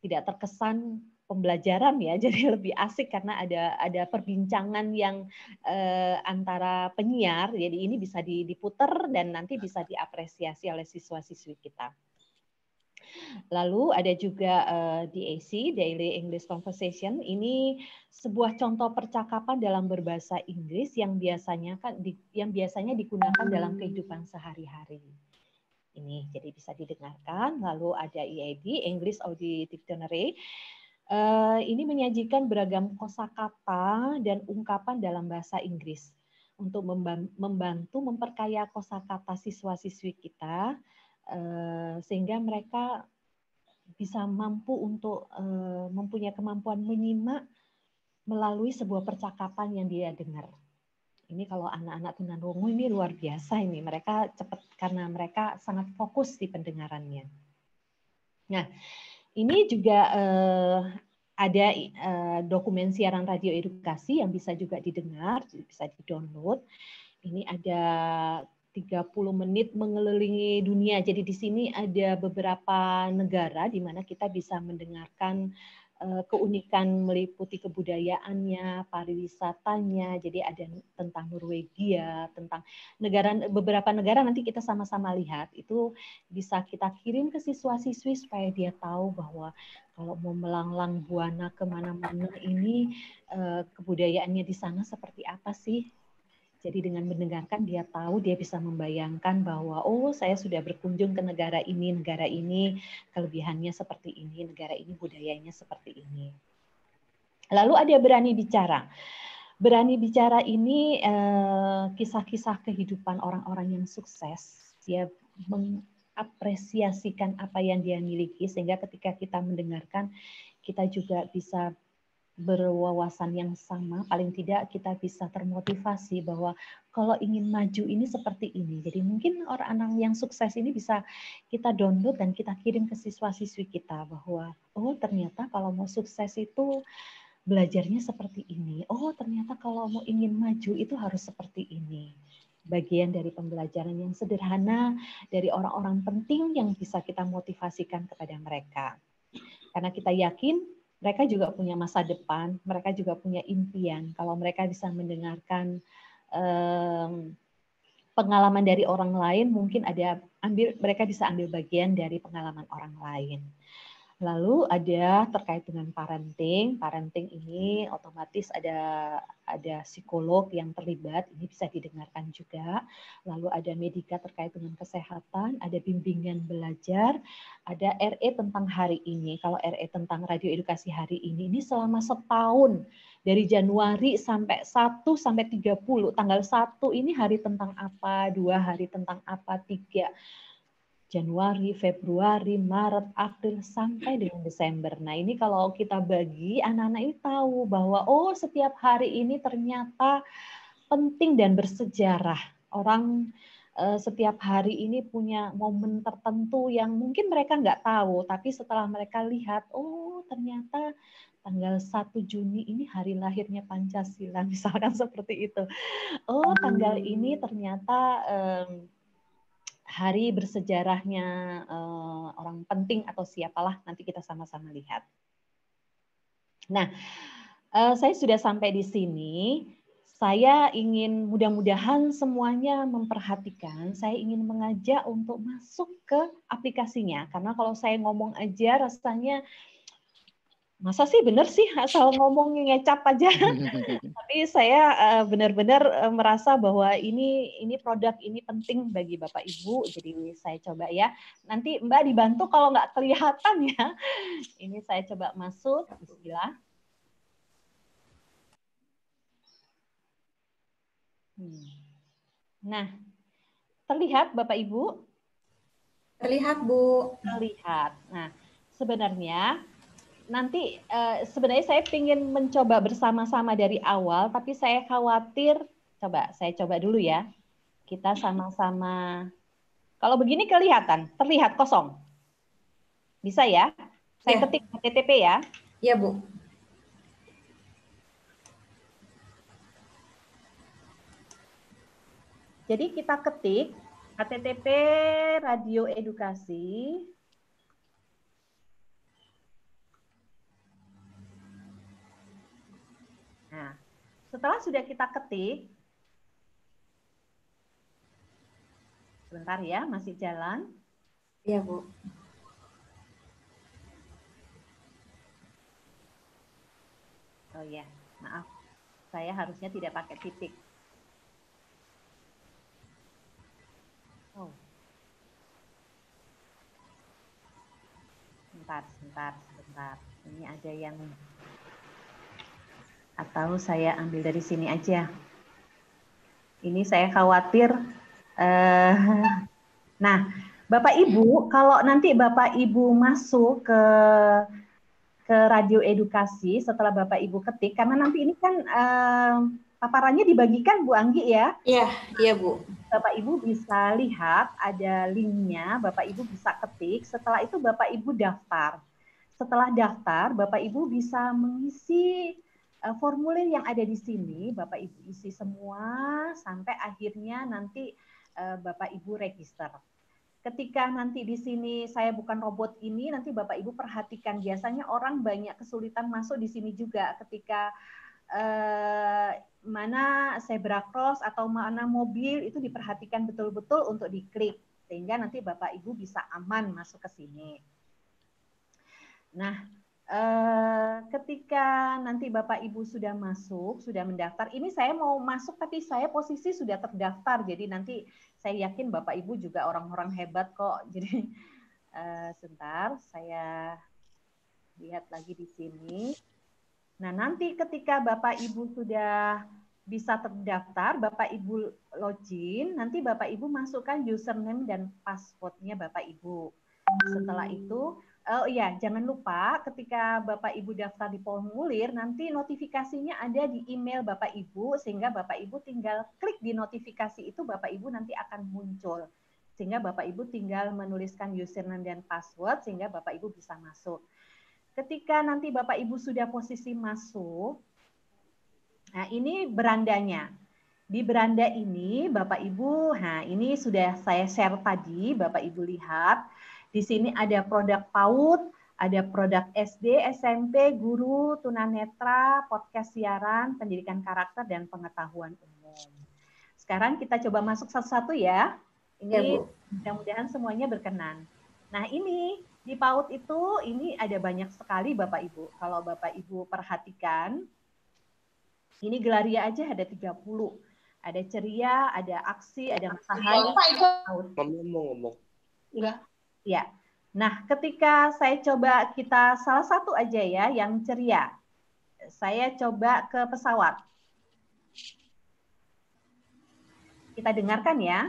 tidak terkesan pembelajaran ya, jadi lebih asik karena ada ada perbincangan yang eh, antara penyiar. Jadi ini bisa diputer dan nanti bisa diapresiasi oleh siswa-siswi kita. Lalu ada juga uh, eh, DAC, Daily English Conversation. Ini sebuah contoh percakapan dalam berbahasa Inggris yang biasanya kan di, yang biasanya digunakan dalam kehidupan sehari-hari. Ini jadi bisa didengarkan. Lalu ada EAD, English Audio Dictionary. Uh, ini menyajikan beragam kosakata dan ungkapan dalam bahasa Inggris untuk membantu memperkaya kosakata siswa-siswi kita Eh, sehingga mereka bisa mampu untuk eh, mempunyai kemampuan menyimak melalui sebuah percakapan yang dia dengar. Ini kalau anak-anak tunarungu ini luar biasa ini mereka cepat karena mereka sangat fokus di pendengarannya. Nah, ini juga eh, ada dokumen siaran radio edukasi yang bisa juga didengar, bisa di-download. Ini ada 30 menit mengelilingi dunia. Jadi di sini ada beberapa negara di mana kita bisa mendengarkan eh, keunikan meliputi kebudayaannya, pariwisatanya. Jadi ada tentang Norwegia, tentang negara beberapa negara nanti kita sama-sama lihat. Itu bisa kita kirim ke siswa-siswi supaya dia tahu bahwa kalau mau melanglang buana kemana-mana ini eh, kebudayaannya di sana seperti apa sih jadi dengan mendengarkan dia tahu, dia bisa membayangkan bahwa oh saya sudah berkunjung ke negara ini, negara ini kelebihannya seperti ini, negara ini budayanya seperti ini. Lalu ada berani bicara. Berani bicara ini eh, kisah-kisah eh, kehidupan orang-orang yang sukses. Dia mengapresiasikan apa yang dia miliki sehingga ketika kita mendengarkan kita juga bisa berwawasan yang sama, paling tidak kita bisa termotivasi bahwa kalau ingin maju ini seperti ini. Jadi mungkin orang anak yang sukses ini bisa kita download dan kita kirim ke siswa-siswi kita bahwa oh ternyata kalau mau sukses itu belajarnya seperti ini. Oh ternyata kalau mau ingin maju itu harus seperti ini. Bagian dari pembelajaran yang sederhana dari orang-orang penting yang bisa kita motivasikan kepada mereka. Karena kita yakin mereka juga punya masa depan, mereka juga punya impian. Kalau mereka bisa mendengarkan pengalaman dari orang lain, mungkin ada ambil mereka bisa ambil bagian dari pengalaman orang lain. Lalu ada terkait dengan parenting. Parenting ini otomatis ada ada psikolog yang terlibat, ini bisa didengarkan juga. Lalu ada medika terkait dengan kesehatan, ada bimbingan belajar, ada RE tentang hari ini. Kalau RE tentang radio edukasi hari ini ini selama setahun dari Januari sampai 1 sampai 30 tanggal 1 ini hari tentang apa, dua hari tentang apa, tiga Januari, Februari, Maret, April sampai dengan Desember. Nah, ini kalau kita bagi anak-anak ini tahu bahwa oh setiap hari ini ternyata penting dan bersejarah. Orang eh, setiap hari ini punya momen tertentu yang mungkin mereka nggak tahu, tapi setelah mereka lihat, oh ternyata tanggal 1 Juni ini hari lahirnya Pancasila, misalkan seperti itu. Oh, tanggal hmm. ini ternyata eh, hari bersejarahnya uh, orang penting atau siapalah nanti kita sama-sama lihat. Nah, uh, saya sudah sampai di sini. Saya ingin mudah-mudahan semuanya memperhatikan. Saya ingin mengajak untuk masuk ke aplikasinya karena kalau saya ngomong aja rasanya masa sih bener sih asal ngomong ngecap aja tapi saya eh, benar-benar eh, merasa bahwa ini ini produk ini penting bagi bapak ibu jadi saya coba ya nanti mbak dibantu kalau nggak kelihatan ya ini saya coba masuk Bismillah hmm. nah terlihat bapak ibu terlihat bu terlihat nah sebenarnya nanti uh, sebenarnya saya ingin mencoba bersama-sama dari awal, tapi saya khawatir coba saya coba dulu ya. Kita sama-sama. Kalau begini kelihatan, terlihat kosong. Bisa ya? Saya ya. ketik HTTP ya. Iya, Bu. Jadi kita ketik http radio edukasi Setelah sudah kita ketik, sebentar ya, masih jalan. Iya, Bu. Oh ya, maaf. Saya harusnya tidak pakai titik. Oh. Sebentar, sebentar, sebentar. Ini ada yang atau saya ambil dari sini aja. Ini saya khawatir. Uh, nah, Bapak Ibu, kalau nanti Bapak Ibu masuk ke ke radio edukasi setelah Bapak Ibu ketik, karena nanti ini kan uh, paparannya dibagikan Bu Anggi ya? Iya, iya Bu. Bapak Ibu bisa lihat ada linknya, Bapak Ibu bisa ketik. Setelah itu Bapak Ibu daftar. Setelah daftar, Bapak Ibu bisa mengisi Eh, formulir yang ada di sini Bapak Ibu isi semua sampai akhirnya nanti eh, Bapak Ibu register. Ketika nanti di sini saya bukan robot ini, nanti Bapak Ibu perhatikan biasanya orang banyak kesulitan masuk di sini juga ketika eh, mana zebra cross atau mana mobil itu diperhatikan betul-betul untuk diklik sehingga nanti Bapak Ibu bisa aman masuk ke sini. Nah, Eh, ketika nanti Bapak Ibu sudah masuk, sudah mendaftar, ini saya mau masuk tapi saya posisi sudah terdaftar, jadi nanti saya yakin Bapak Ibu juga orang-orang hebat kok. Jadi uh, sebentar, saya lihat lagi di sini. Nah nanti ketika Bapak Ibu sudah bisa terdaftar, Bapak Ibu login, nanti Bapak Ibu masukkan username dan passwordnya Bapak Ibu. Setelah itu Oh iya, jangan lupa ketika Bapak Ibu daftar di formulir, nanti notifikasinya ada di email Bapak Ibu, sehingga Bapak Ibu tinggal klik di notifikasi itu, Bapak Ibu nanti akan muncul. Sehingga Bapak Ibu tinggal menuliskan username dan password, sehingga Bapak Ibu bisa masuk. Ketika nanti Bapak Ibu sudah posisi masuk, nah ini berandanya. Di beranda ini Bapak Ibu, nah ini sudah saya share tadi, Bapak Ibu lihat, di sini ada produk PAUD, ada produk SD, SMP, guru, tunanetra, podcast siaran, pendidikan karakter, dan pengetahuan umum. Sekarang kita coba masuk satu-satu ya. Ini iya, mudah-mudahan semuanya berkenan. Nah ini di PAUD itu ini ada banyak sekali Bapak Ibu. Kalau Bapak Ibu perhatikan, ini Gelaria aja ada 30. Ada ceria, ada aksi, ada iya, masalah. Bapak Ibu. ngomong. Enggak. Ya. Nah, ketika saya coba kita salah satu aja ya yang ceria. Saya coba ke pesawat. Kita dengarkan ya.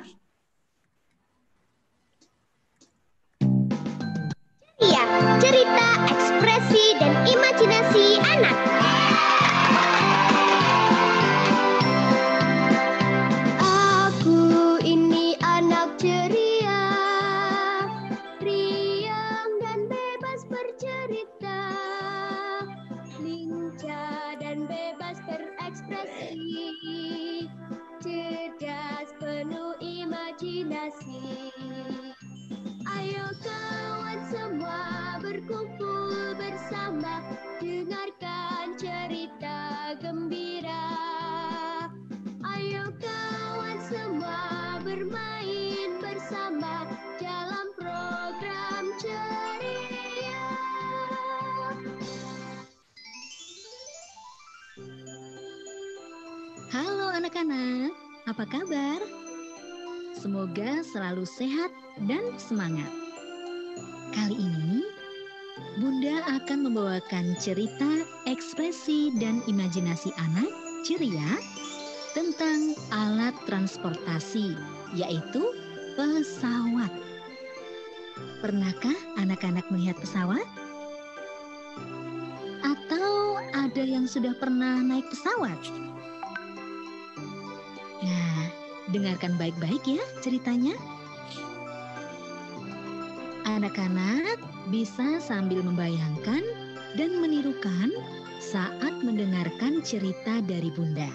Ceria, cerita, ekspresi, dan imajinasi anak. kasih Ayo kawan semua berkumpul bersama Dengarkan cerita gembira Ayo kawan semua bermain bersama Dalam program ceria Halo anak-anak, apa kabar? Semoga selalu sehat dan semangat. Kali ini, Bunda akan membawakan cerita ekspresi dan imajinasi anak ceria tentang alat transportasi, yaitu pesawat. Pernahkah anak-anak melihat pesawat? Atau ada yang sudah pernah naik pesawat? Nah, Dengarkan baik-baik ya ceritanya. Anak-anak bisa sambil membayangkan dan menirukan saat mendengarkan cerita dari Bunda.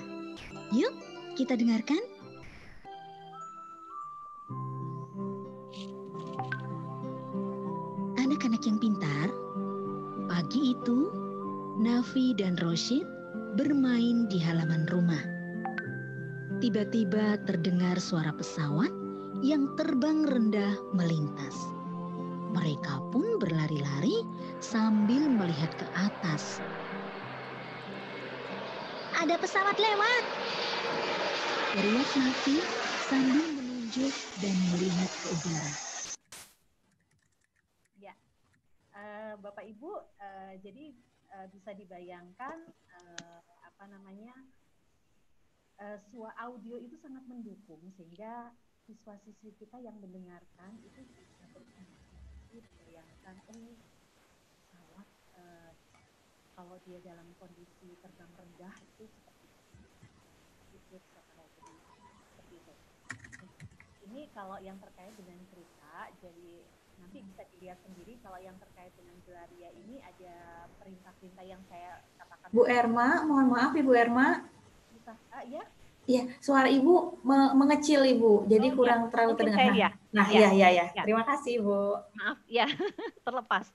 Yuk, kita dengarkan. Anak-anak yang pintar, pagi itu Nafi dan Roshid bermain di halaman rumah tiba-tiba terdengar suara pesawat yang terbang rendah melintas. Mereka pun berlari-lari sambil melihat ke atas. Ada pesawat lewat. Teriak Nafi sambil menunjuk dan melihat ke udara. Ya, uh, Bapak Ibu, uh, jadi uh, bisa dibayangkan uh, apa namanya uh, sua audio itu sangat mendukung sehingga siswa siswi kita yang mendengarkan itu bisa bayangkan oh pesawat uh, eh, kalau dia dalam kondisi terbang rendah itu seperti itu seperti itu ini kalau yang terkait dengan cerita jadi nanti bisa dilihat sendiri kalau yang terkait dengan Gelaria ini ada perintah-perintah yang saya katakan Bu Erma mohon maaf Ibu Erma Ya? Iya, suara Ibu me mengecil Ibu, jadi oh, iya. kurang ya. terlalu terdengar. Saya, ya? nah, nah ya. Ya, ya, ya, Terima kasih Ibu. Maaf, ya terlepas.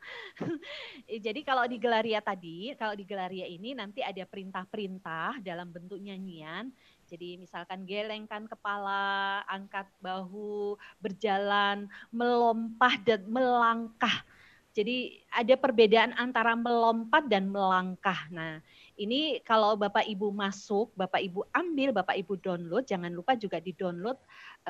jadi kalau di Gelaria tadi, kalau di Gelaria ini nanti ada perintah-perintah dalam bentuk nyanyian. Jadi misalkan gelengkan kepala, angkat bahu, berjalan, melompat dan melangkah. Jadi ada perbedaan antara melompat dan melangkah. Nah, ini kalau Bapak Ibu masuk, Bapak Ibu ambil, Bapak Ibu download, jangan lupa juga di-download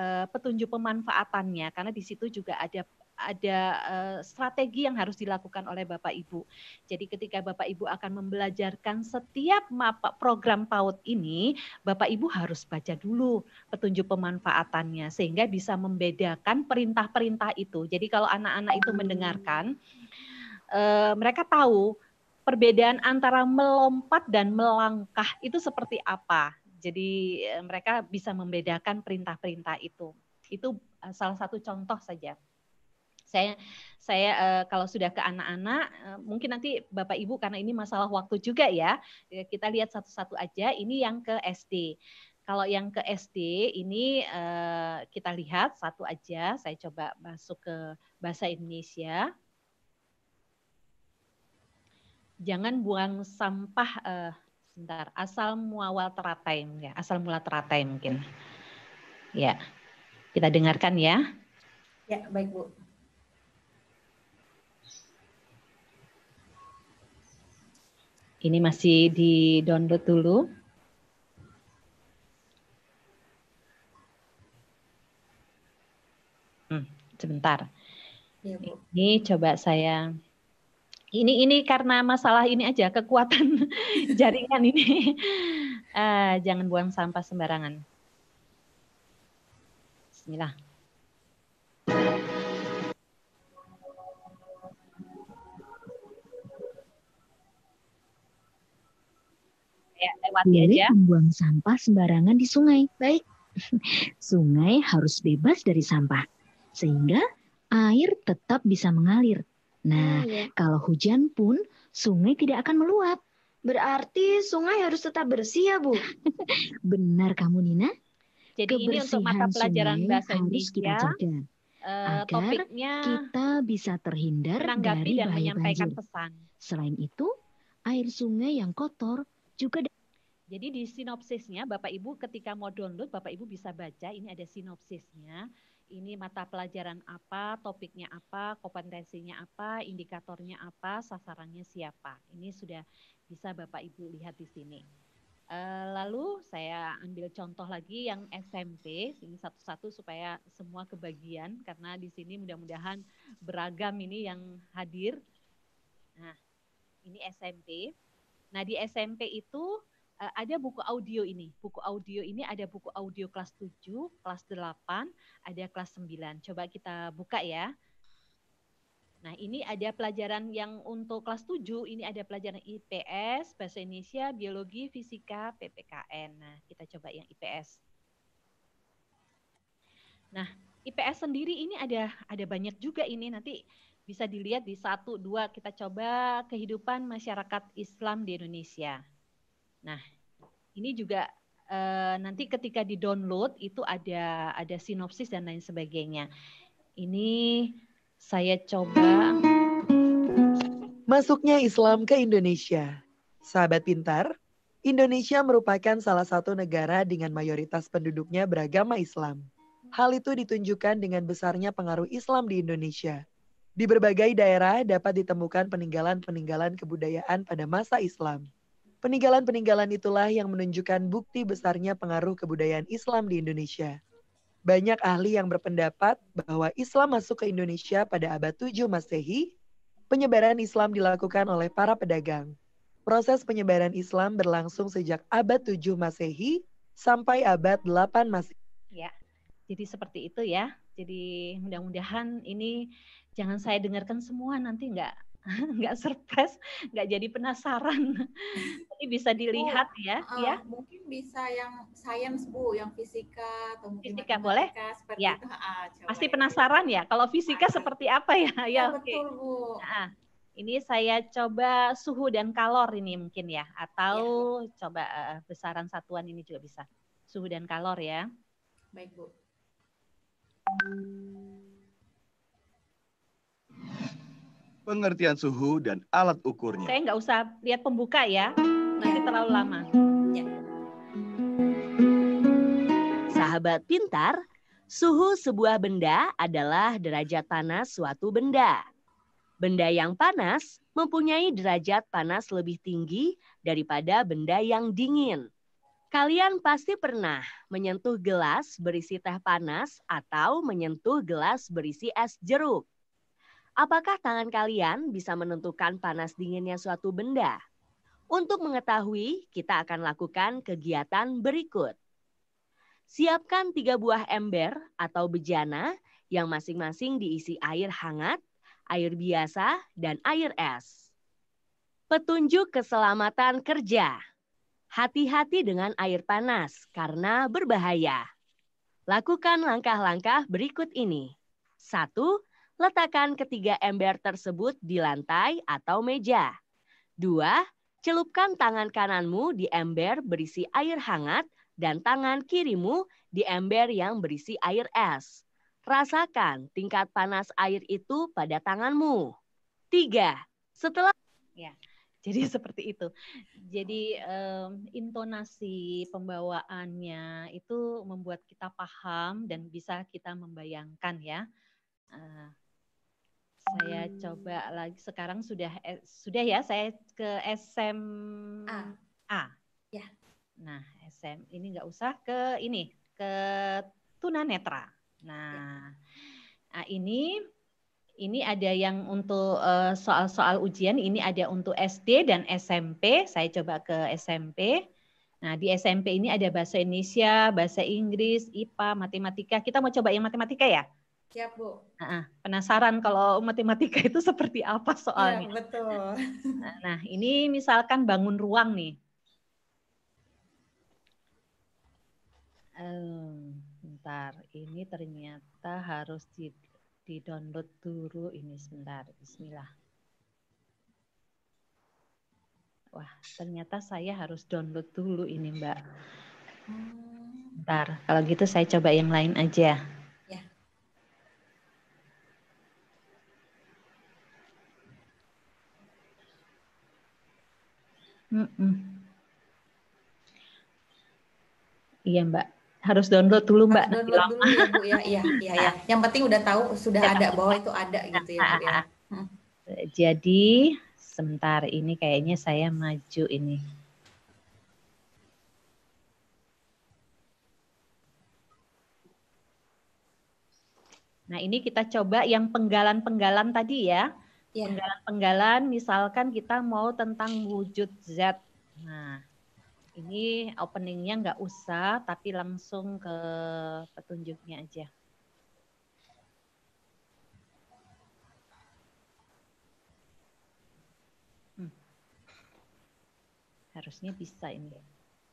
uh, petunjuk pemanfaatannya karena di situ juga ada ada uh, strategi yang harus dilakukan oleh Bapak Ibu. Jadi ketika Bapak Ibu akan membelajarkan setiap map program PAUD ini, Bapak Ibu harus baca dulu petunjuk pemanfaatannya sehingga bisa membedakan perintah-perintah itu. Jadi kalau anak-anak itu mendengarkan, uh, mereka tahu perbedaan antara melompat dan melangkah itu seperti apa. Jadi eh, mereka bisa membedakan perintah-perintah itu. Itu eh, salah satu contoh saja. Saya saya eh, kalau sudah ke anak-anak mungkin nanti Bapak Ibu karena ini masalah waktu juga ya. Kita lihat satu-satu aja ini yang ke SD. Kalau yang ke SD ini kita lihat satu aja, saya coba masuk ke bahasa Indonesia jangan buang sampah uh, sebentar asal muawal teratai ya asal mula teratai mungkin ya kita dengarkan ya ya baik bu ini masih di download dulu hmm, sebentar ya, bu. ini coba saya ini ini karena masalah ini aja kekuatan jaringan ini uh, jangan buang sampah sembarangan Bismillah ya aja membuang sampah sembarangan di sungai baik sungai harus bebas dari sampah sehingga air tetap bisa mengalir Nah, hmm, iya. kalau hujan pun sungai tidak akan meluap. Berarti sungai harus tetap bersih ya, Bu? Benar kamu Nina. Jadi Kebersihan ini untuk mata pelajaran bahasa harus kita ya. jaga. Uh, agar topiknya kita bisa terhindar dari dan bahaya banjir. pesan. Selain itu, air sungai yang kotor juga jadi di sinopsisnya Bapak Ibu ketika mau download Bapak Ibu bisa baca ini ada sinopsisnya ini mata pelajaran apa, topiknya apa, kompetensinya apa, indikatornya apa, sasarannya siapa. Ini sudah bisa Bapak Ibu lihat di sini. Eh, lalu saya ambil contoh lagi yang SMP, ini satu-satu supaya semua kebagian karena di sini mudah-mudahan beragam ini yang hadir. Nah, ini SMP. Nah, di SMP itu Eh, ada buku audio ini. Buku audio ini ada buku audio kelas 7, kelas 8, ada kelas 9. Coba kita buka ya. Nah, ini ada pelajaran yang untuk kelas 7, ini ada pelajaran IPS, Bahasa Indonesia, Biologi, Fisika, PPKN. Nah, kita coba yang IPS. Nah, IPS sendiri ini ada ada banyak juga ini nanti bisa dilihat di satu dua kita coba kehidupan masyarakat Islam di Indonesia. Nah, ini juga e, nanti ketika di download itu ada ada sinopsis dan lain sebagainya. Ini saya coba. Masuknya Islam ke Indonesia. Sahabat pintar, Indonesia merupakan salah satu negara dengan mayoritas penduduknya beragama Islam. Hal itu ditunjukkan dengan besarnya pengaruh Islam di Indonesia. Di berbagai daerah dapat ditemukan peninggalan-peninggalan kebudayaan pada masa Islam. Peninggalan-peninggalan itulah yang menunjukkan bukti besarnya pengaruh kebudayaan Islam di Indonesia. Banyak ahli yang berpendapat bahwa Islam masuk ke Indonesia pada abad 7 Masehi, penyebaran Islam dilakukan oleh para pedagang. Proses penyebaran Islam berlangsung sejak abad 7 Masehi sampai abad 8 Masehi. Ya. Jadi seperti itu ya. Jadi mudah-mudahan ini jangan saya dengarkan semua nanti nggak nggak surprise, nggak jadi penasaran. ini bisa dilihat oh, ya, uh, ya. Mungkin bisa yang science bu, yang fisika atau mungkin fisika boleh. Seperti ya. Itu. Ah, Pasti penasaran ya. Kalau fisika ah, seperti apa ya? Iya, ya, ya okay. bu. Nah, ini saya coba suhu dan kalor ini mungkin ya, atau ya. coba uh, besaran satuan ini juga bisa. Suhu dan kalor ya. Baik bu. pengertian suhu dan alat ukurnya. Saya nggak usah lihat pembuka ya, nanti ya. terlalu lama. Ya. Sahabat pintar, suhu sebuah benda adalah derajat panas suatu benda. Benda yang panas mempunyai derajat panas lebih tinggi daripada benda yang dingin. Kalian pasti pernah menyentuh gelas berisi teh panas atau menyentuh gelas berisi es jeruk. Apakah tangan kalian bisa menentukan panas dinginnya suatu benda? Untuk mengetahui, kita akan lakukan kegiatan berikut. Siapkan tiga buah ember atau bejana yang masing-masing diisi air hangat, air biasa, dan air es. Petunjuk keselamatan kerja. Hati-hati dengan air panas karena berbahaya. Lakukan langkah-langkah berikut ini. Satu. Letakkan ketiga ember tersebut di lantai atau meja. Dua, Celupkan tangan kananmu di ember berisi air hangat dan tangan kirimu di ember yang berisi air es. Rasakan tingkat panas air itu pada tanganmu. Tiga, setelah ya, jadi seperti itu. Jadi um, intonasi pembawaannya itu membuat kita paham dan bisa kita membayangkan ya. Uh, saya coba hmm. lagi sekarang sudah eh, sudah ya saya ke SMA. A. Ya. Nah, SM ini nggak usah ke ini ke tunanetra. Nah, ya. ini ini ada yang untuk eh, soal-soal uh, ujian, ini ada untuk SD dan SMP. Saya coba ke SMP. Nah, di SMP ini ada bahasa Indonesia, bahasa Inggris, IPA, matematika. Kita mau coba yang matematika ya? Siap, Bu. Nah, penasaran kalau matematika itu seperti apa soalnya. Ya, betul. Nah, nah, ini misalkan bangun ruang nih. Um, bentar, ini ternyata harus di, di download dulu ini sebentar. Bismillah. Wah, ternyata saya harus download dulu ini, Mbak. Hmm. Bentar, kalau gitu saya coba yang lain aja. Mm-mm. Iya Mbak, harus download dulu Mbak. Harus download dulu ya Bu ya, iya iya ya. Yang penting udah tahu sudah iya, ada bahwa itu ada gitu ya ya. Hmm. Jadi sebentar ini kayaknya saya maju ini. Nah ini kita coba yang penggalan-penggalan tadi ya. Penggalan-penggalan iya. misalkan kita mau tentang wujud Z. Nah, ini openingnya nggak usah, tapi langsung ke petunjuknya aja. Hmm. Harusnya bisa ini. Ya.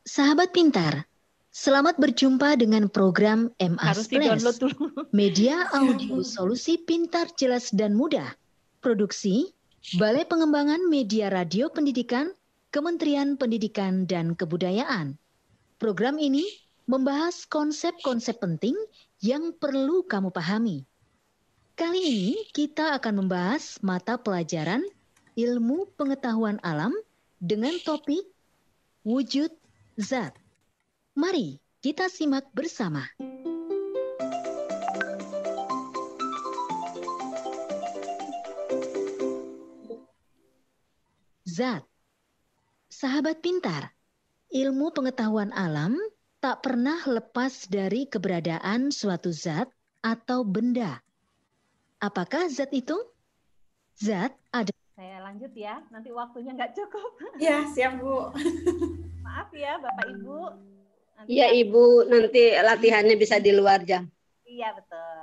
Sahabat pintar, Selamat berjumpa dengan program MA Plus, media audio solusi pintar, jelas, dan mudah Produksi Balai Pengembangan Media Radio Pendidikan, Kementerian Pendidikan dan Kebudayaan. Program ini membahas konsep-konsep penting yang perlu kamu pahami. Kali ini kita akan membahas mata pelajaran Ilmu Pengetahuan Alam dengan topik Wujud Zat. Mari kita simak bersama. zat. Sahabat pintar, ilmu pengetahuan alam tak pernah lepas dari keberadaan suatu zat atau benda. Apakah zat itu? Zat ada. Saya lanjut ya, nanti waktunya nggak cukup. Ya, siap Bu. Maaf ya Bapak Ibu. Iya ya. Ibu, nanti latihannya bisa di luar jam. Iya betul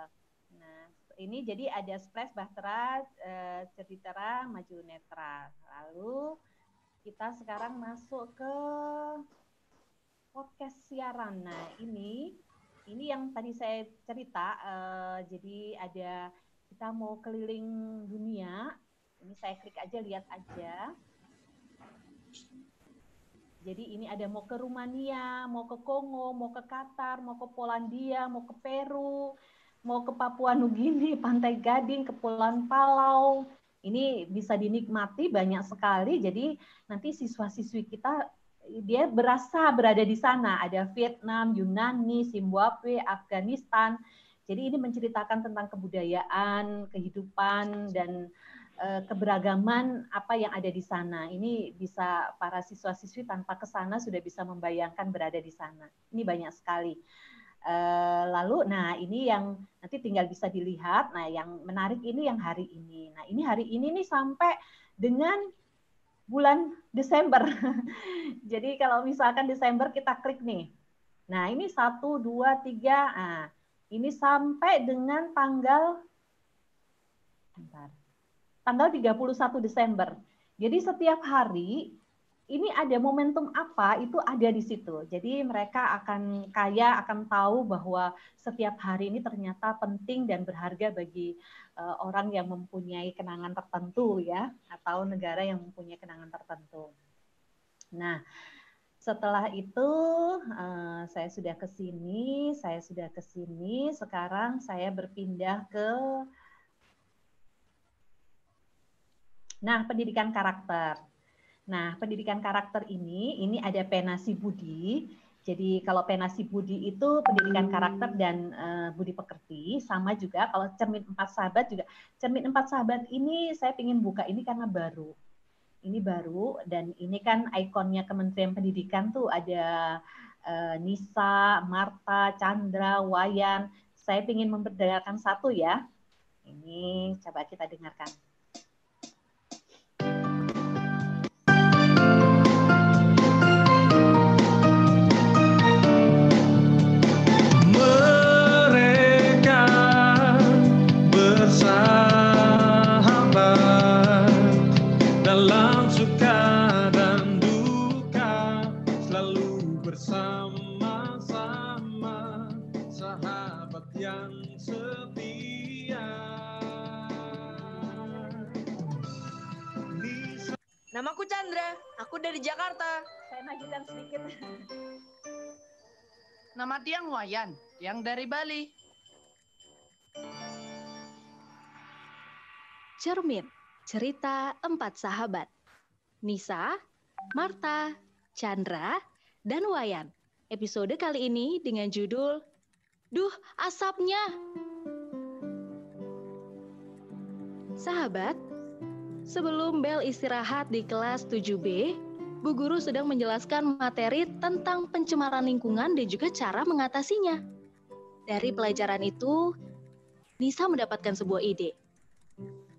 ini jadi ada splash bahtera, uh, maju netra. Lalu kita sekarang masuk ke podcast siaran. Nah, ini ini yang tadi saya cerita eh, jadi ada kita mau keliling dunia. Ini saya klik aja lihat aja. Jadi ini ada mau ke Rumania, mau ke Kongo, mau ke Qatar, mau ke Polandia, mau ke Peru, mau ke Papua Nugini, Pantai Gading, Kepulauan Palau, ini bisa dinikmati banyak sekali. Jadi nanti siswa-siswi kita dia berasa berada di sana. Ada Vietnam, Yunani, Zimbabwe, Afghanistan. Jadi ini menceritakan tentang kebudayaan, kehidupan dan eh, keberagaman apa yang ada di sana. Ini bisa para siswa-siswi tanpa ke sana sudah bisa membayangkan berada di sana. Ini banyak sekali. Eh, lalu nah ini yang nanti tinggal bisa dilihat nah yang menarik ini yang hari ini nah ini hari ini nih sampai dengan bulan Desember jadi kalau misalkan Desember kita klik nih nah ini satu dua tiga nah, ini sampai dengan tanggal bentar, tanggal 31 Desember jadi setiap hari ini ada momentum apa itu ada di situ. Jadi mereka akan kaya akan tahu bahwa setiap hari ini ternyata penting dan berharga bagi uh, orang yang mempunyai kenangan tertentu ya atau negara yang mempunyai kenangan tertentu. Nah, setelah itu uh, saya sudah ke sini, saya sudah ke sini, sekarang saya berpindah ke Nah, pendidikan karakter. Nah, pendidikan karakter ini, ini ada penasi budi. Jadi kalau penasi budi itu pendidikan karakter dan uh, budi pekerti, sama juga kalau cermin empat sahabat juga. Cermin empat sahabat ini saya ingin buka ini karena baru. Ini baru dan ini kan ikonnya Kementerian Pendidikan tuh ada uh, Nisa, Marta, Chandra, Wayan. Saya ingin memperdengarkan satu ya. Ini coba kita dengarkan. Namaku Chandra, aku dari Jakarta. Saya Nagilan sedikit. Nama Tiang Wayan, yang dari Bali. Cermin, cerita empat sahabat. Nisa, Marta, Chandra, dan Wayan. Episode kali ini dengan judul Duh, asapnya. Sahabat, Sebelum Bel istirahat di kelas 7B, Bu Guru sedang menjelaskan materi tentang pencemaran lingkungan dan juga cara mengatasinya. Dari pelajaran itu, Nisa mendapatkan sebuah ide.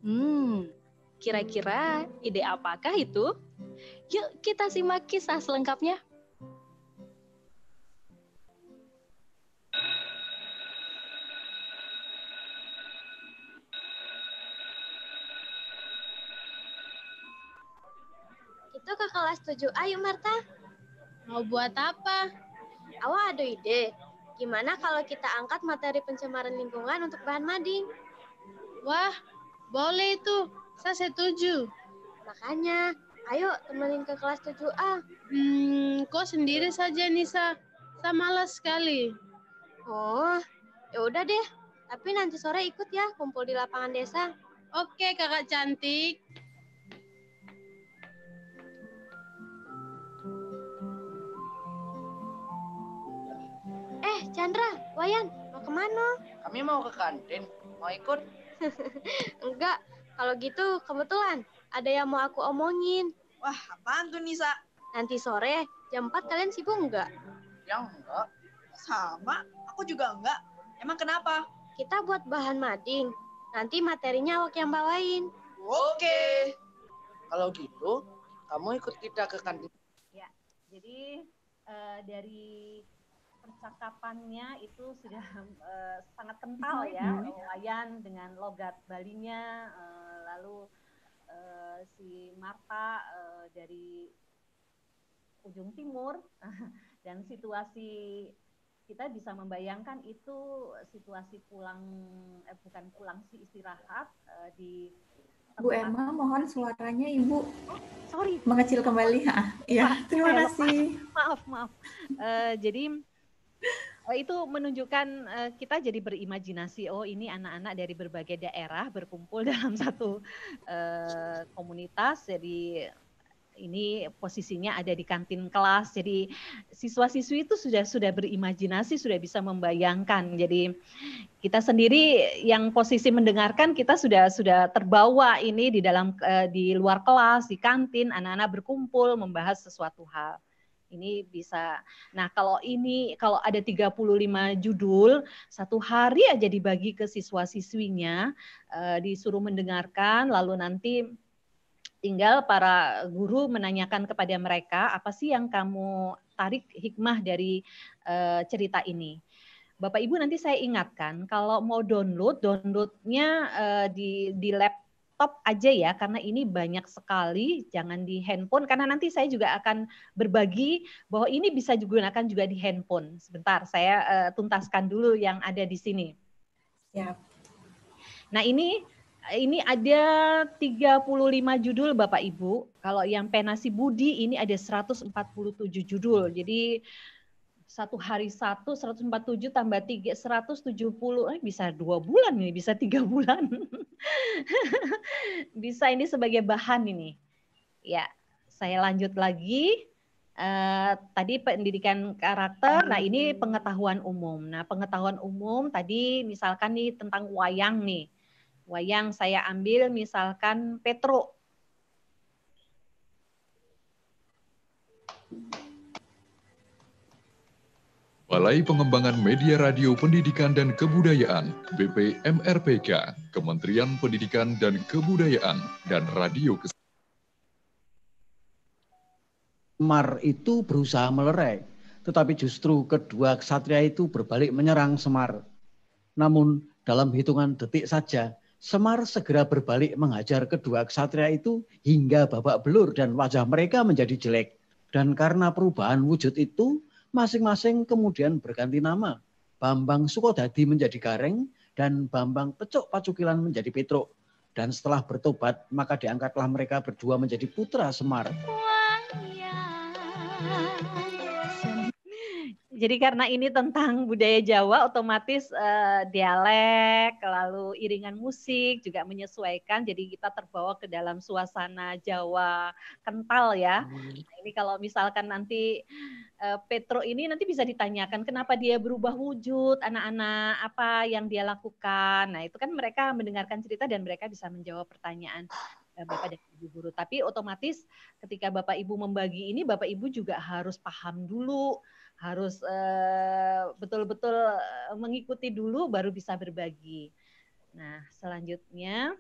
Hmm, kira-kira ide apakah itu? Yuk kita simak kisah selengkapnya. ke kelas 7 Ayo Marta. Mau buat apa? awa ada ide. Gimana kalau kita angkat materi pencemaran lingkungan untuk bahan mading? Wah, boleh itu. Saya setuju. Makanya, ayo temenin ke kelas 7A. Ah. Hmm, kok sendiri saja Nisa? Saya malas sekali. Oh, ya udah deh. Tapi nanti sore ikut ya kumpul di lapangan desa. Oke, Kakak cantik. Eh, Chandra, Wayan, mau kemana? Kami mau ke kantin. Mau ikut? Enggak. Kalau gitu, kebetulan ada yang mau aku omongin. Wah, apaan tuh Nisa? Nanti sore jam 4 kalian sibuk enggak? Ya enggak. Sama, aku juga enggak. Emang kenapa? Kita buat bahan mading. Nanti materinya awak yang bawain. Oke. Kalau gitu, kamu ikut kita ke kantin. Ya, jadi uh, dari cakapannya itu sudah uh, sangat kental ya Wayan iya. dengan logat Balinya uh, lalu uh, si Marta uh, dari ujung timur dan situasi kita bisa membayangkan itu situasi pulang eh, bukan pulang si istirahat uh, di Bu Emma mohon suaranya Ibu oh, sorry mengecil kembali ya, ya terima kasih maaf maaf uh, jadi Oh, itu menunjukkan uh, kita jadi berimajinasi oh ini anak-anak dari berbagai daerah berkumpul dalam satu uh, komunitas jadi ini posisinya ada di kantin kelas jadi siswa-siswi itu sudah sudah berimajinasi sudah bisa membayangkan jadi kita sendiri yang posisi mendengarkan kita sudah sudah terbawa ini di dalam eh, di luar kelas di kantin anak-anak berkumpul membahas sesuatu hal ini bisa. Nah, kalau ini kalau ada 35 judul, satu hari aja dibagi ke siswa-siswinya, eh, disuruh mendengarkan lalu nanti tinggal para guru menanyakan kepada mereka apa sih yang kamu tarik hikmah dari eh, cerita ini. Bapak Ibu nanti saya ingatkan kalau mau download, downloadnya eh, di di laptop laptop aja ya karena ini banyak sekali jangan di handphone karena nanti saya juga akan berbagi bahwa ini bisa digunakan juga di handphone. Sebentar saya uh, tuntaskan dulu yang ada di sini. Ya. Nah, ini ini ada 35 judul Bapak Ibu. Kalau yang Penasi Budi ini ada 147 judul. Jadi satu hari satu 147 tambah tiga 170 eh, bisa dua bulan ini bisa tiga bulan bisa ini sebagai bahan ini ya saya lanjut lagi uh, tadi pendidikan karakter nah ini hmm. pengetahuan umum nah pengetahuan umum tadi misalkan nih tentang wayang nih wayang saya ambil misalkan Petro Balai Pengembangan Media Radio Pendidikan dan Kebudayaan BPMRPK, Kementerian Pendidikan dan Kebudayaan dan Radio Kes Mar itu berusaha melerai, tetapi justru kedua ksatria itu berbalik menyerang Semar. Namun dalam hitungan detik saja, Semar segera berbalik mengajar kedua ksatria itu hingga babak belur dan wajah mereka menjadi jelek. Dan karena perubahan wujud itu, masing-masing kemudian berganti nama. Bambang Sukodadi menjadi Gareng dan Bambang Pecuk Pacukilan menjadi Petruk. Dan setelah bertobat, maka diangkatlah mereka berdua menjadi putra Semar. Wah, ya jadi karena ini tentang budaya Jawa, otomatis uh, dialek, lalu iringan musik juga menyesuaikan. Jadi kita terbawa ke dalam suasana Jawa kental ya. Hmm. Nah, ini kalau misalkan nanti uh, Petro ini nanti bisa ditanyakan kenapa dia berubah wujud, anak-anak apa yang dia lakukan. Nah itu kan mereka mendengarkan cerita dan mereka bisa menjawab pertanyaan. Eh, Bapak dan Ibu guru. Tapi otomatis ketika Bapak Ibu membagi ini, Bapak Ibu juga harus paham dulu harus eh, betul-betul uh, mengikuti dulu baru bisa berbagi. Nah, selanjutnya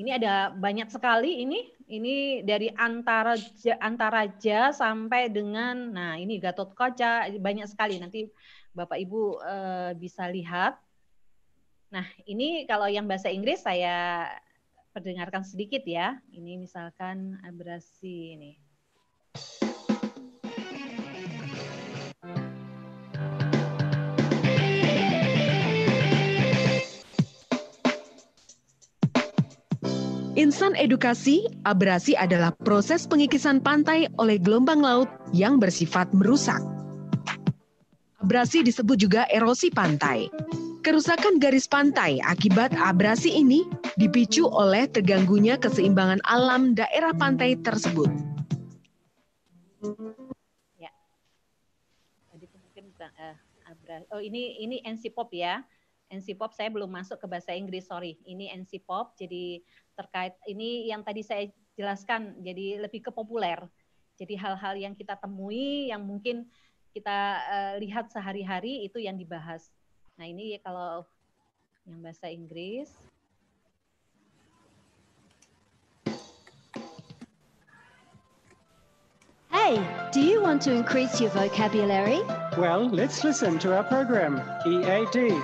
ini ada banyak sekali ini ini dari antara antaraja sampai dengan nah ini Gatot Kaca banyak sekali nanti Bapak Ibu uh, bisa lihat. Nah, ini kalau yang bahasa Inggris saya perdengarkan sedikit ya. Ini misalkan abrasi ini. Insan edukasi, abrasi adalah proses pengikisan pantai oleh gelombang laut yang bersifat merusak. Abrasi disebut juga erosi pantai. Kerusakan garis pantai akibat abrasi ini dipicu oleh terganggunya keseimbangan alam daerah pantai tersebut. Ya. Eh, oh ini ini NC ya. NC Pop saya belum masuk ke bahasa Inggris, sorry. Ini NC Pop, jadi terkait ini yang tadi saya jelaskan, jadi lebih ke populer. Jadi hal-hal yang kita temui, yang mungkin kita uh, lihat sehari-hari itu yang dibahas. Nah ini ya kalau yang bahasa Inggris. Hey, do you want to increase your vocabulary? Well, let's listen to our program, EAD.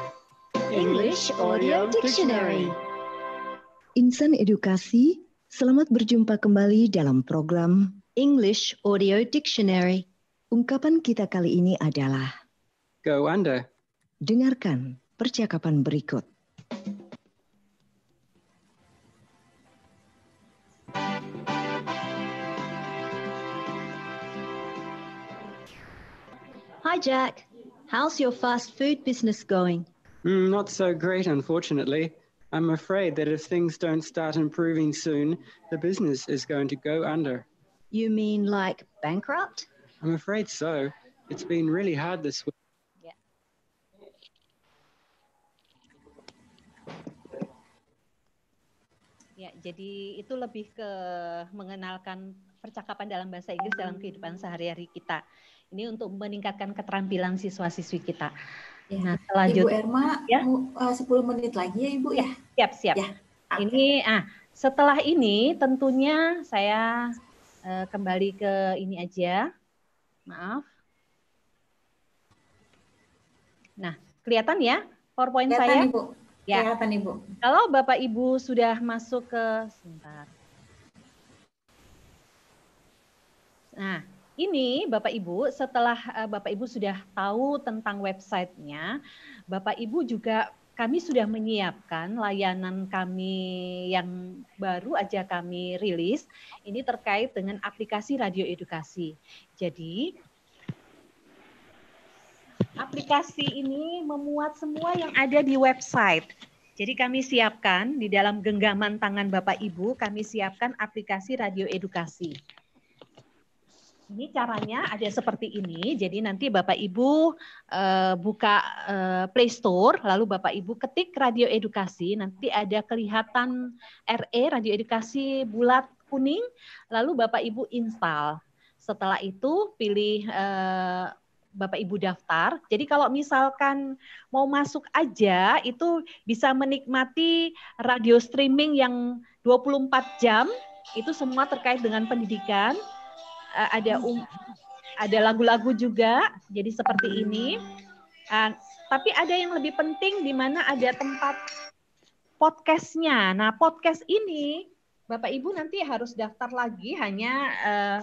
English Audio Dictionary. Insan edukasi, selamat berjumpa kembali dalam program English Audio Dictionary. Ungkapan kita kali ini adalah Go under. Dengarkan percakapan berikut. Hi Jack, how's your fast food business going? Mm, not so great, unfortunately. I'm afraid that if things don't start improving soon, the business is going to go under. You mean like bankrupt? I'm afraid so. It's been really hard this week. Yeah. Ya, jadi itu lebih ke mengenalkan percakapan dalam bahasa Inggris dalam kehidupan sehari-hari kita. Ini untuk meningkatkan keterampilan siswa-siswi kita. Iya, nah, ya. Nah, eh, selanjutnya Ibu Erma, ya? 10 menit lagi ya Ibu ya. Siap, siap. Ya. Okay. Ini ah, setelah ini tentunya saya eh, kembali ke ini aja. Maaf. Nah, kelihatan ya PowerPoint kelihatan, saya? Ibu. Ya. Kelihatan Ibu. Kalau Bapak Ibu sudah masuk ke sebentar. Nah, ini Bapak Ibu setelah eh, Bapak Ibu sudah tahu tentang websitenya, Bapak Ibu juga kami sudah menyiapkan layanan kami yang baru aja kami rilis. Ini terkait dengan aplikasi radio edukasi. Jadi aplikasi ini memuat semua yang ada di website. Jadi kami siapkan di dalam genggaman tangan Bapak Ibu, kami siapkan aplikasi radio edukasi. Ini caranya ada seperti ini. Jadi nanti Bapak Ibu e, buka e, Play Store, lalu Bapak Ibu ketik radio edukasi, nanti ada kelihatan RE radio edukasi bulat kuning, lalu Bapak Ibu install. Setelah itu pilih e, Bapak Ibu daftar. Jadi kalau misalkan mau masuk aja itu bisa menikmati radio streaming yang 24 jam itu semua terkait dengan pendidikan uh, ada um, ada lagu-lagu juga, jadi seperti ini. Uh, tapi ada yang lebih penting di mana ada tempat podcastnya. Nah, podcast ini Bapak Ibu nanti harus daftar lagi hanya uh,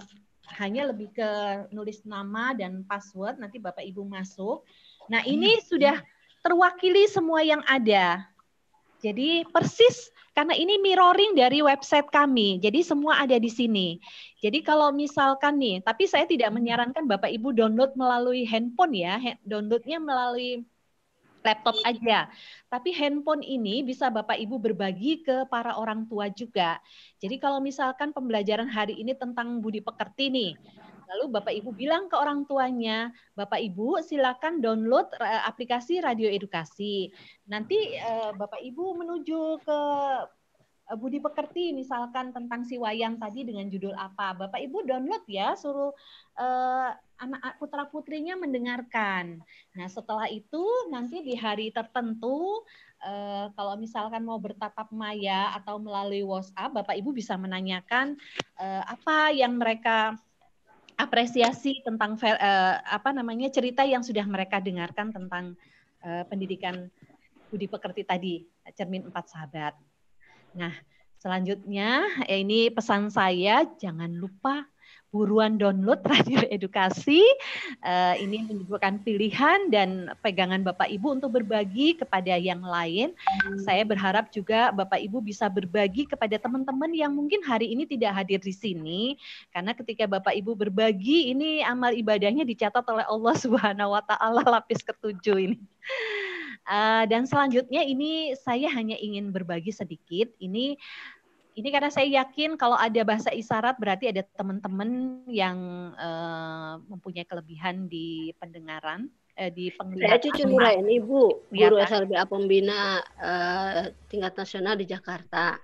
hanya lebih ke nulis nama dan password nanti Bapak Ibu masuk. Nah, ini sudah terwakili semua yang ada. Jadi persis karena ini mirroring dari website kami. Jadi semua ada di sini. Jadi kalau misalkan nih, tapi saya tidak hmm. menyarankan Bapak Ibu download melalui handphone ya. Downloadnya melalui laptop iya. aja. Tapi handphone ini bisa Bapak Ibu berbagi ke para orang tua juga. Jadi kalau misalkan pembelajaran hari ini tentang budi pekerti nih, Lalu Bapak Ibu bilang ke orang tuanya, Bapak Ibu silakan download eh, aplikasi radio edukasi. Nanti eh, Bapak Ibu menuju ke eh, budi pekerti misalkan tentang si wayang tadi dengan judul apa. Bapak Ibu download ya, suruh anak ah, putra putrinya mendengarkan. Nah setelah itu nanti di hari tertentu Uh, kalau misalkan mau bertatap maya atau melalui WhatsApp, Bapak Ibu bisa menanyakan uh, apa yang mereka apresiasi tentang uh, apa namanya cerita yang sudah mereka dengarkan tentang uh, pendidikan budi pekerti tadi cermin empat sahabat. Nah, selanjutnya ya ini pesan saya jangan lupa buruan download radio edukasi. Eh, ini merupakan pilihan dan pegangan Bapak Ibu untuk berbagi kepada yang lain. Saya berharap juga Bapak Ibu bisa berbagi kepada teman-teman yang mungkin hari ini tidak hadir di sini karena ketika Bapak Ibu berbagi ini amal ibadahnya dicatat oleh Allah Subhanahu wa taala lapis ketujuh ini. Uh, dan selanjutnya ini saya hanya ingin berbagi sedikit. Ini ini karena saya yakin kalau ada bahasa isyarat berarti ada teman-teman yang uh, mempunyai kelebihan di pendengaran uh, di penglihatan. Saya cucu Nuraini, Bu, iya, guru SLBA pembina uh, tingkat nasional di Jakarta.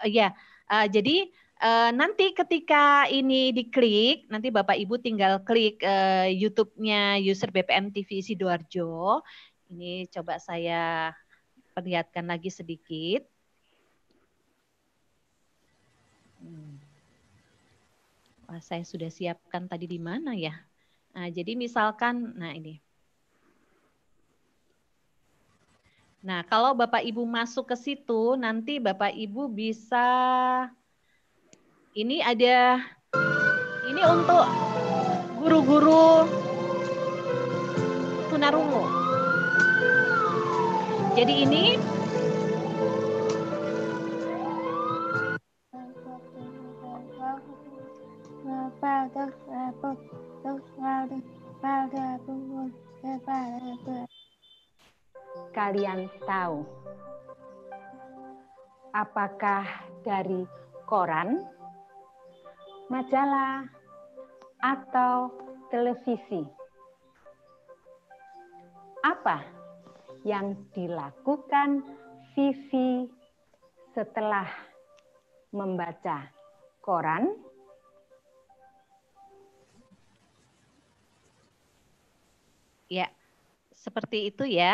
Uh, ya, uh, jadi uh, nanti ketika ini diklik, nanti Bapak Ibu tinggal klik uh, YouTube-nya user BPM TV Sidoarjo. Ini coba saya perlihatkan lagi sedikit. Hmm. Wah, saya sudah siapkan tadi di mana ya? Nah, jadi misalkan, nah ini. Nah, kalau Bapak Ibu masuk ke situ, nanti Bapak Ibu bisa ini ada ini untuk guru-guru tunarungu. Jadi ini Kalian tahu apakah dari koran, majalah, atau televisi? Apa yang dilakukan Vivi setelah membaca koran? Ya, seperti itu ya.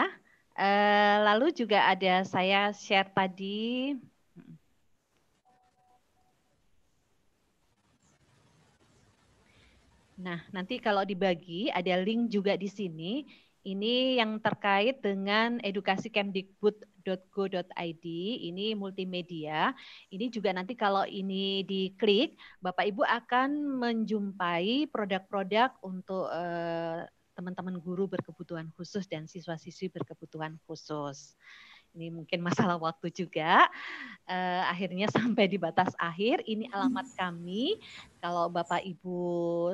Eh, lalu juga ada saya share tadi. Nah, nanti kalau dibagi ada link juga di sini. Ini yang terkait dengan edukasi kemdikbud.go.id, ini multimedia. Ini juga nanti kalau ini diklik, Bapak Ibu akan menjumpai produk-produk untuk eh, teman-teman guru berkebutuhan khusus dan siswa-siswi berkebutuhan khusus. Ini mungkin masalah waktu juga. Uh, akhirnya sampai di batas akhir. Ini alamat mm. kami. Kalau Bapak Ibu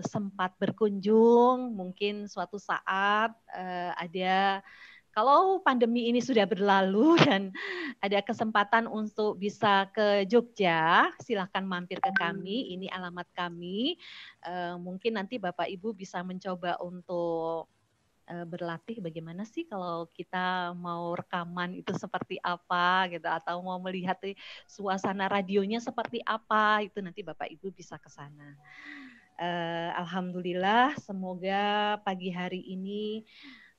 sempat berkunjung, mungkin suatu saat uh, ada kalau pandemi ini sudah berlalu dan ada kesempatan untuk bisa ke Jogja, silahkan mampir ke kami. Hmm. Ini alamat kami. Eh, mungkin nanti Bapak Ibu bisa mencoba untuk eh, berlatih bagaimana sih kalau kita mau rekaman itu seperti apa gitu atau mau melihat suasana radionya seperti apa itu nanti Bapak Ibu bisa ke sana. Eh, alhamdulillah semoga pagi hari ini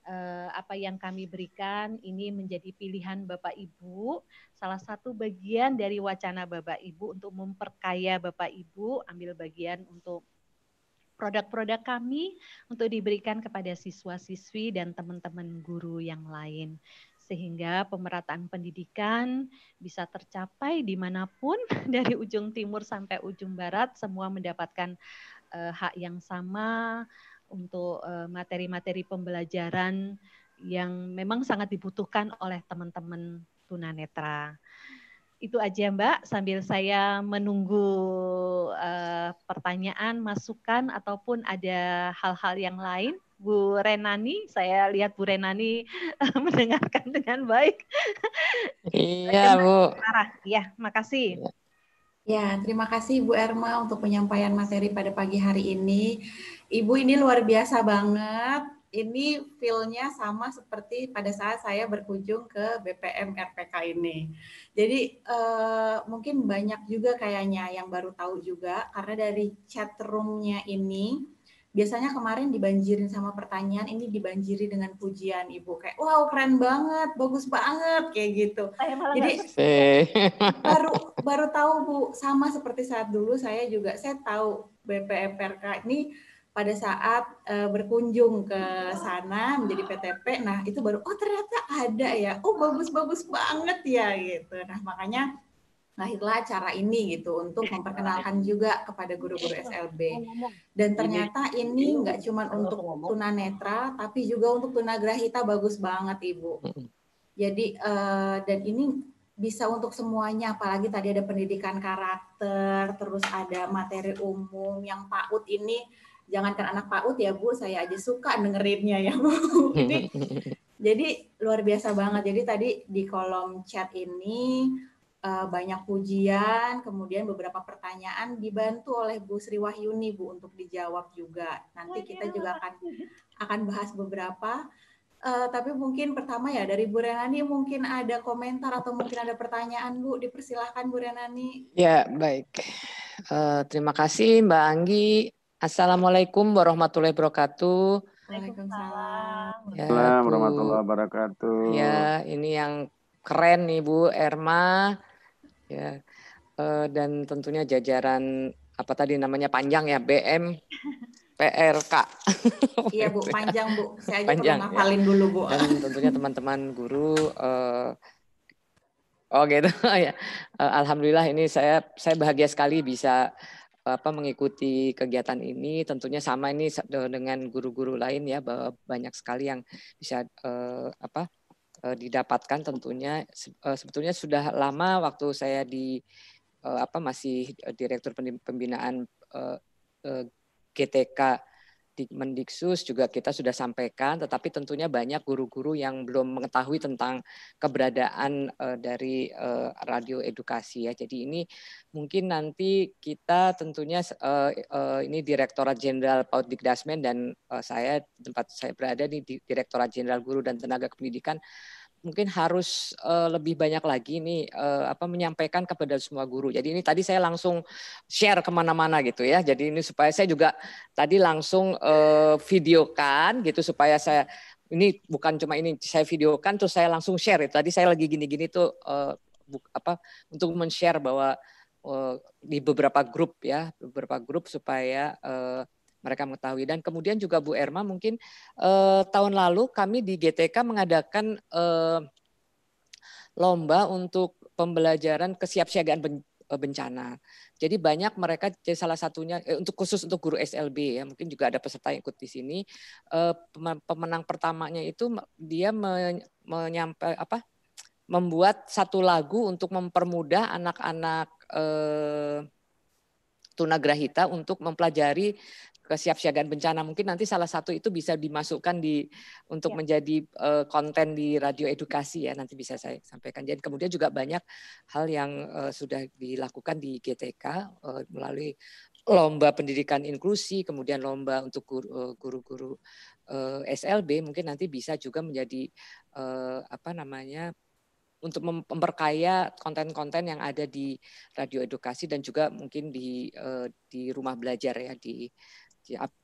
Eh, apa yang kami berikan ini menjadi pilihan Bapak Ibu, salah satu bagian dari wacana Bapak Ibu untuk memperkaya Bapak Ibu, ambil bagian untuk produk-produk kami untuk diberikan kepada siswa-siswi dan teman-teman guru yang lain sehingga pemerataan pendidikan bisa tercapai dimanapun dari ujung timur sampai ujung barat semua mendapatkan eh, hak yang sama untuk eh, materi-materi pembelajaran yang memang sangat dibutuhkan oleh teman-teman tunanetra. Itu aja Mbak, sambil saya menunggu uh, pertanyaan, masukan, ataupun ada hal-hal yang lain. Bu Renani, saya lihat Bu Renani mendengarkan dengan baik. Iya Bu. Ya, makasih. Ya. Ya, terima kasih Ibu Erma untuk penyampaian materi pada pagi hari ini. Ibu ini luar biasa banget. Ini feel-nya sama seperti pada saat saya berkunjung ke BPM RPK ini. Jadi eh, mungkin banyak juga kayaknya yang baru tahu juga karena dari chat room-nya ini biasanya kemarin dibanjirin sama pertanyaan ini dibanjiri dengan pujian ibu kayak wow keren banget bagus banget kayak gitu jadi baru baru tahu bu sama seperti saat dulu saya juga saya tahu BPMPRK ini pada saat uh, berkunjung ke sana menjadi PTP nah itu baru oh ternyata ada ya oh bagus bagus banget ya gitu nah makanya lahirlah cara ini gitu untuk iya. memperkenalkan juga kepada guru-guru iya. SLB. Dan iya, ternyata ini nggak cuma untuk tunanetra, tapi juga untuk tunagrahita bagus banget Ibu. Jadi uh, dan ini bisa untuk semuanya, apalagi tadi ada pendidikan karakter, terus ada materi umum yang PAUD ini, jangan jangankan anak PAUD ya Bu, saya aja suka dengerinnya ya Bu. jadi luar biasa banget. Jadi tadi di kolom chat ini Eh, banyak pujian, kemudian beberapa pertanyaan dibantu oleh Bu Sri Wahyuni Bu untuk dijawab juga. Nanti oh, iya, kita juga akan akan bahas beberapa. Uh, tapi mungkin pertama ya dari Bu Renani mungkin ada komentar atau mungkin ada pertanyaan Bu, dipersilahkan Bu Renani. Ya baik. Uh, terima kasih Mbak Anggi. Assalamualaikum warahmatullahi wabarakatuh. Waalaikumsalam. Ya, warahmatullahi wabarakatuh. Ya ini yang keren nih Bu Erma Ya, uh, dan tentunya jajaran apa tadi namanya panjang ya BM PRK. iya Bu, panjang Bu. Saya aja panjang, ya. dulu Bu. Dan tentunya teman-teman guru. Uh, oh gitu ya. Uh, Alhamdulillah ini saya saya bahagia sekali bisa apa mengikuti kegiatan ini tentunya sama ini dengan guru-guru lain ya bahwa banyak sekali yang bisa eh, apa Eh, didapatkan tentunya eh, sebetulnya sudah lama waktu saya di eh, apa masih direktur pembinaan GTK Mendiksus juga kita sudah sampaikan, tetapi tentunya banyak guru-guru yang belum mengetahui tentang keberadaan uh, dari uh, radio edukasi ya. Jadi ini mungkin nanti kita tentunya uh, uh, ini Direktorat Jenderal Paut Dikdasmen dan uh, saya tempat saya berada di Direktorat Jenderal Guru dan Tenaga Kependidikan mungkin harus eh, lebih banyak lagi ini eh, apa menyampaikan kepada semua guru. Jadi ini tadi saya langsung share kemana-mana gitu ya. Jadi ini supaya saya juga tadi langsung uh, videokan gitu supaya saya ini bukan cuma ini saya videokan terus saya langsung share. Tadi saya lagi gini-gini tuh uh, apa untuk men-share bahwa di beberapa grup ya beberapa grup supaya uh, mereka mengetahui. Dan kemudian juga Bu Erma mungkin eh, tahun lalu kami di GTK mengadakan eh, lomba untuk pembelajaran kesiapsiagaan eh, bencana. Jadi banyak mereka salah satunya eh, untuk khusus untuk guru SLB ya mungkin juga ada peserta yang ikut di sini. Eh, pemenang pertamanya itu dia me, menyampa, apa membuat satu lagu untuk mempermudah anak-anak eh, tunagrahita untuk mempelajari kesiapsiagaan bencana mungkin nanti salah satu itu bisa dimasukkan di untuk ya. menjadi uh, konten di radio edukasi ya nanti bisa saya sampaikan. Jadi kemudian juga banyak hal yang uh, sudah dilakukan di GTK uh, eh, melalui lomba pendidikan inklusi, kemudian lomba untuk guru-guru uh, SLB mungkin nanti bisa juga menjadi uh, apa namanya untuk memperkaya konten-konten yang ada di radio edukasi dan juga mungkin di uh, di rumah belajar ya di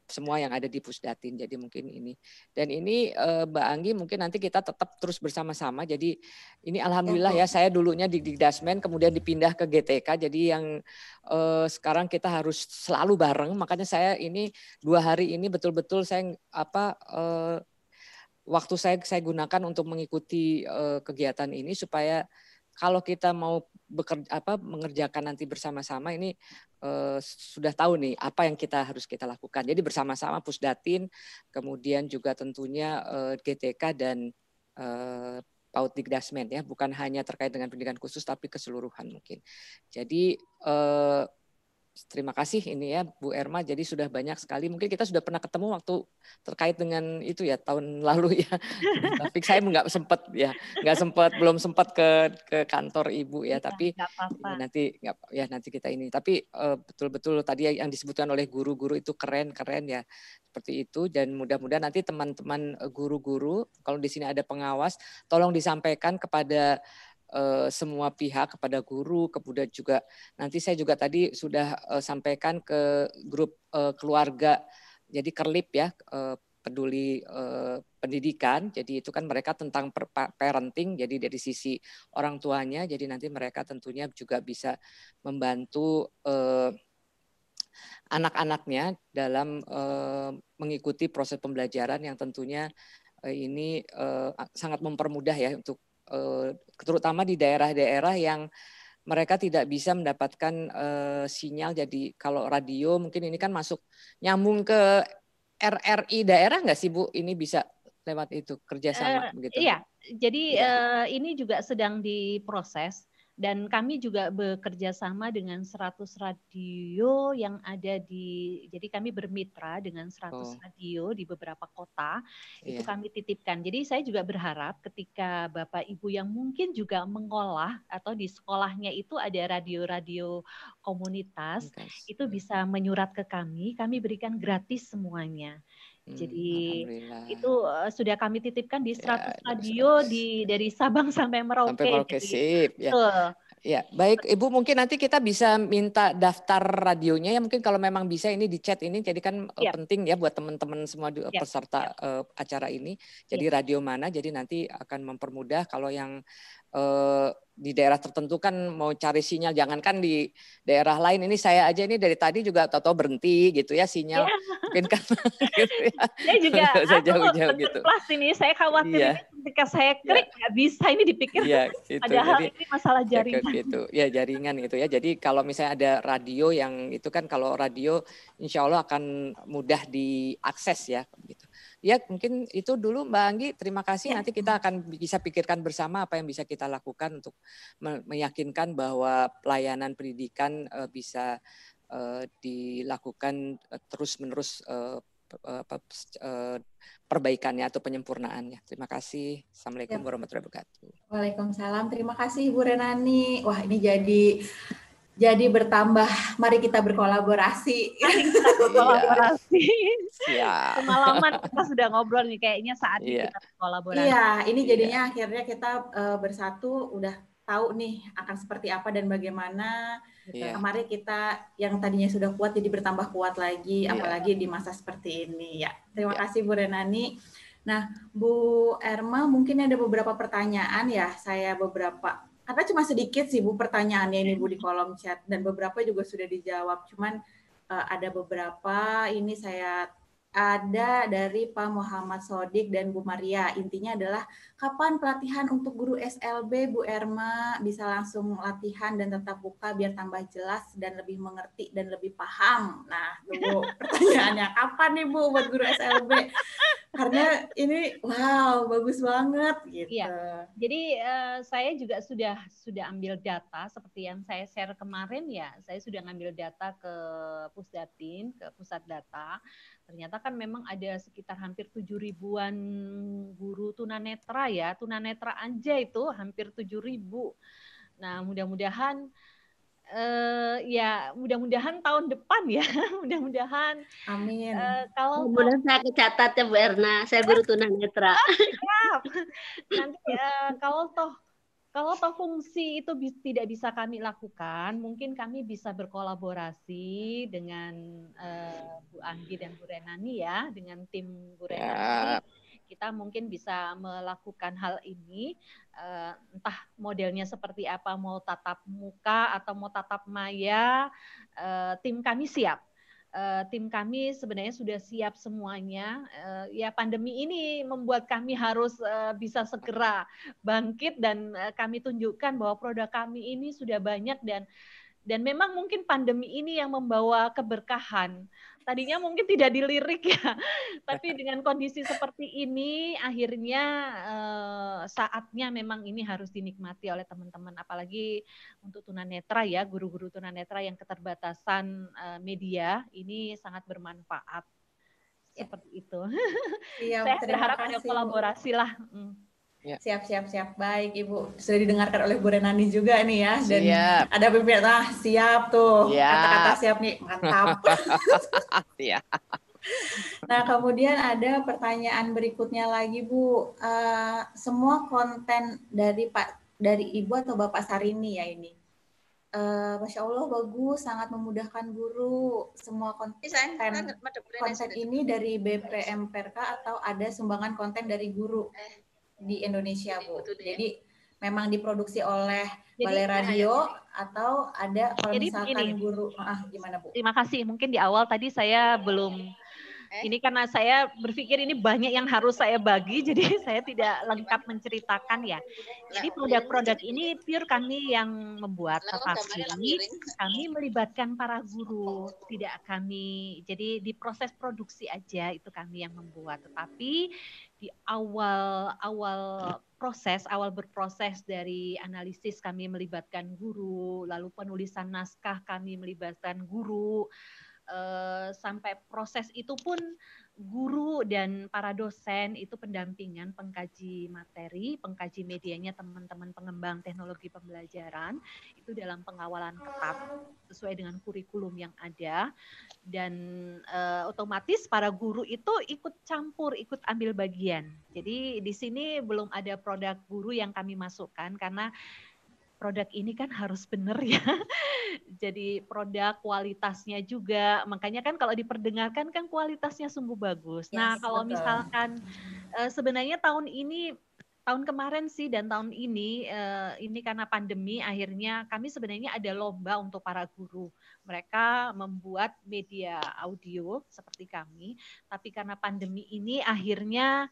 semua yang ada di Pusdatin. Jadi mungkin ini dan ini eh, Mbak Anggi mungkin nanti kita tetap terus bersama-sama. Jadi ini alhamdulillah ya saya dulunya di dasmen kemudian dipindah ke GTK. Jadi yang eh, sekarang kita harus selalu bareng. Makanya saya ini dua hari ini betul-betul saya apa eh, waktu saya saya gunakan untuk mengikuti eh, kegiatan ini supaya kalau kita mau bekerja apa mengerjakan nanti bersama-sama ini eh, sudah tahu nih apa yang kita harus kita lakukan. Jadi bersama-sama Pusdatin, kemudian juga tentunya eh, GTK dan eh, Paut Digdasmen ya, bukan hanya terkait dengan pendidikan khusus tapi keseluruhan mungkin. Jadi eh, terima kasih ini ya Bu Erma. Jadi sudah banyak sekali. Mungkin kita sudah pernah ketemu waktu terkait dengan itu ya tahun lalu ya. tapi saya nggak sempat ya, nggak sempat belum sempat ke ke kantor ibu ya. Iya, tapi gak apa -apa. nanti nggak ya nanti kita ini. Tapi eh, betul-betul uh, tadi ya, yang disebutkan oleh guru-guru itu keren-keren ya seperti itu. Dan mudah-mudahan nanti teman-teman eh, guru-guru kalau di sini ada pengawas, tolong disampaikan kepada Eh, semua pihak kepada guru, kemudian juga nanti saya juga tadi sudah eh, sampaikan ke grup eh, keluarga, jadi kerlip ya peduli pendidikan. Jadi itu kan mereka tentang parenting. Jadi dari sisi orang tuanya, jadi nanti mereka tentunya juga bisa membantu anak-anaknya dalam mengikuti proses pembelajaran yang tentunya ini sangat mempermudah ya untuk Eh, terutama di daerah-daerah yang mereka tidak bisa mendapatkan uh, sinyal. Jadi kalau radio mungkin ini kan masuk nyambung ke RRI daerah nggak sih Bu? Ini bisa lewat itu kerjasama uh, eh, begitu? Iya, jadi ya. uh, ini juga sedang diproses dan kami juga bekerja sama dengan 100 radio yang ada di, jadi kami bermitra dengan 100 oh. radio di beberapa kota, yeah. itu iya. kami titipkan. Jadi saya juga berharap ketika Bapak Ibu yang mungkin juga mengolah atau di sekolahnya itu ada radio-radio komunitas, okay. itu bisa menyurat ke kami, kami berikan gratis semuanya. Jadi hmm, itu uh, sudah kami titipkan di 100 ya, radio ya. di dari Sabang sampai Merauke. Sampai Merauke gitu. sip. Ya. Ya, baik Ibu mungkin nanti kita bisa minta daftar radionya ya mungkin kalau memang bisa ini di chat ini jadi kan ya. penting ya buat teman-teman semua ya. peserta ya. Uh, acara ini. Iya. Jadi ya. radio mana jadi nanti akan mempermudah kalau yang eh, di daerah tertentu kan mau cari sinyal jangankan di daerah lain ini saya aja ini dari tadi juga tato berhenti gitu ya sinyal ya. mungkin kan gitu ya. saya juga aku jauh jauh gitu plus ini saya khawatir ya. ini ketika saya iya. klik nggak ya. bisa ini dipikir ya, gitu. padahal jadi, ini masalah ya jaringan ya, gitu ya jaringan gitu ya jadi kalau misalnya ada radio yang itu kan kalau radio insya Allah akan mudah diakses ya gitu ya mungkin itu dulu Mbak Anggi. Terima kasih. Ya. Nanti kita akan bisa pikirkan bersama apa yang bisa kita lakukan untuk meyakinkan bahwa pelayanan pendidikan eh, bisa eh, dilakukan eh, terus-menerus perbaikannya atau penyempurnaannya. Terima kasih. Assalamualaikum ya. warahmatullahi wabarakatuh. Waalaikumsalam. Terima kasih Bu Renani. Wah ini jadi jadi bertambah mari kita berkolaborasi kita berkolaborasi iya. semalaman kita iya. sudah ngobrol nih kayaknya saat yeah. kita berkolaborasi iya yeah, ini iya. jadinya yeah. akhirnya kita uh, bersatu udah tahu nih akan seperti apa dan bagaimana yeah. mari kita yang tadinya sudah kuat jadi bertambah kuat lagi yeah. apalagi di masa seperti ini ya terima yeah. kasih Bu Renani nah Bu Erma mungkin ada beberapa pertanyaan ya saya beberapa karena cuma sedikit sih Bu pertanyaannya ini Bu di hmm. kolom chat dan beberapa juga sudah dijawab. Cuman eh, ada beberapa ini saya ada dari Pak Muhammad Sodik dan Bu Maria. Intinya adalah kapan pelatihan untuk guru SLB Bu Erma bisa langsung latihan dan tetap buka biar tambah jelas dan lebih mengerti dan lebih paham. Nah, tunggu pertanyaannya kapan nih Bu buat guru SLB? Karena ini wow bagus banget gitu. Iya. Jadi uh, saya juga sudah sudah ambil data seperti yang saya share kemarin ya. Saya sudah ngambil data ke Pusdatin, ke pusat data ternyata kan memang ada sekitar hampir tujuh ribuan guru tunanetra ya tunanetra aja itu hampir tujuh ribu nah mudah-mudahan uh, ya mudah-mudahan tahun depan ya mudah-mudahan amin uh, kalau mudah saya kecatat ya Bu Erna saya guru tunanetra ah, siap nanti uh, kalau toh kalau toh fungsi itu bi tidak bisa kami lakukan, mungkin kami bisa berkolaborasi dengan uh, Bu Anggi dan Bu Renani ya, dengan tim Bu ya. Renani. Yeah. Kita mungkin bisa melakukan hal ini, uh, entah modelnya seperti apa, mau tatap muka atau mau tatap maya, uh, tim kami siap Eh, tim kami sebenarnya sudah siap semuanya. Eh, ya pandemi ini membuat kami harus eh, bisa segera bangkit dan kami tunjukkan bahwa produk kami ini sudah banyak dan dan memang mungkin pandemi ini yang membawa keberkahan. Tadinya mungkin tidak dilirik ya, tapi dengan kondisi seperti ini akhirnya eh, saatnya memang ini harus dinikmati oleh teman-teman apalagi untuk tunanetra ya, guru-guru tunanetra yang keterbatasan eh, media ini sangat bermanfaat ya. seperti itu. Iya, saya berharap ada kolaborasi lah. Hmm. Ya. Siap, siap, siap. Baik, Ibu. Sudah didengarkan oleh Bu Renani juga nih ya. Dan siap. ada pimpinan, ah, siap tuh. Kata-kata siap nih, mantap. ya. Nah, kemudian ada pertanyaan berikutnya lagi, Bu. Uh, semua konten dari Pak dari Ibu atau Bapak Sarini ya ini. Uh, Masya Allah bagus, sangat memudahkan guru. Semua konten, konten ini dari BPM Perka atau ada sumbangan konten dari guru. Eh, di Indonesia Bu. Ya. Jadi memang diproduksi oleh Balai ah, ya. Radio atau ada kalau jadi, misalkan begini, guru ah gimana Bu? Terima kasih. Mungkin di awal tadi saya belum eh? ini karena saya berpikir ini banyak yang harus saya bagi, jadi saya tidak lengkap menceritakan ya. Jadi produk-produk ini pure kami yang membuat, tetapi kami melibatkan para guru, oh. tidak kami. Jadi di proses produksi aja itu kami yang membuat, tetapi di awal awal proses awal berproses dari analisis kami melibatkan guru, lalu penulisan naskah kami melibatkan guru, eh, sampai proses itu pun guru dan para dosen itu pendampingan pengkaji materi, pengkaji medianya teman-teman pengembang teknologi pembelajaran itu dalam pengawalan ketat sesuai dengan kurikulum yang ada dan e, otomatis para guru itu ikut campur, ikut ambil bagian. Jadi di sini belum ada produk guru yang kami masukkan karena produk ini kan harus benar ya. Jadi produk kualitasnya juga. Makanya kan kalau diperdengarkan kan kualitasnya sungguh bagus. Nah, yes, nah, kalau betul. misalkan eh, sebenarnya tahun ini tahun kemarin sih dan tahun ini eh, ini karena pandemi akhirnya kami sebenarnya ada lomba untuk para guru. Mereka membuat media audio seperti kami, tapi karena pandemi ini akhirnya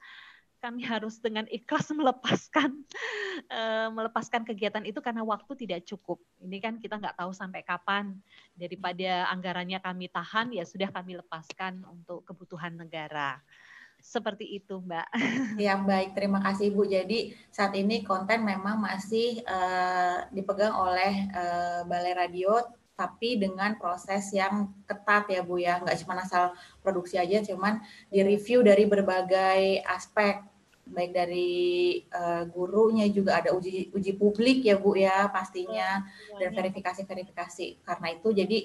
kami harus dengan ikhlas melepaskan eh, melepaskan kegiatan itu karena waktu tidak cukup. Ini kan kita nggak tahu sampai kapan. Daripada anggarannya kami tahan, ya sudah kami lepaskan untuk kebutuhan negara. Seperti itu, Mbak. Yang baik, terima kasih Bu. Jadi saat ini konten memang masih uh, dipegang oleh uh, Balai Radio tapi dengan proses yang ketat ya Bu ya, nggak cuma asal produksi aja, cuman review dari berbagai aspek baik dari uh, gurunya juga ada uji uji publik ya Bu ya pastinya oh, iya, dan iya. verifikasi-verifikasi karena itu jadi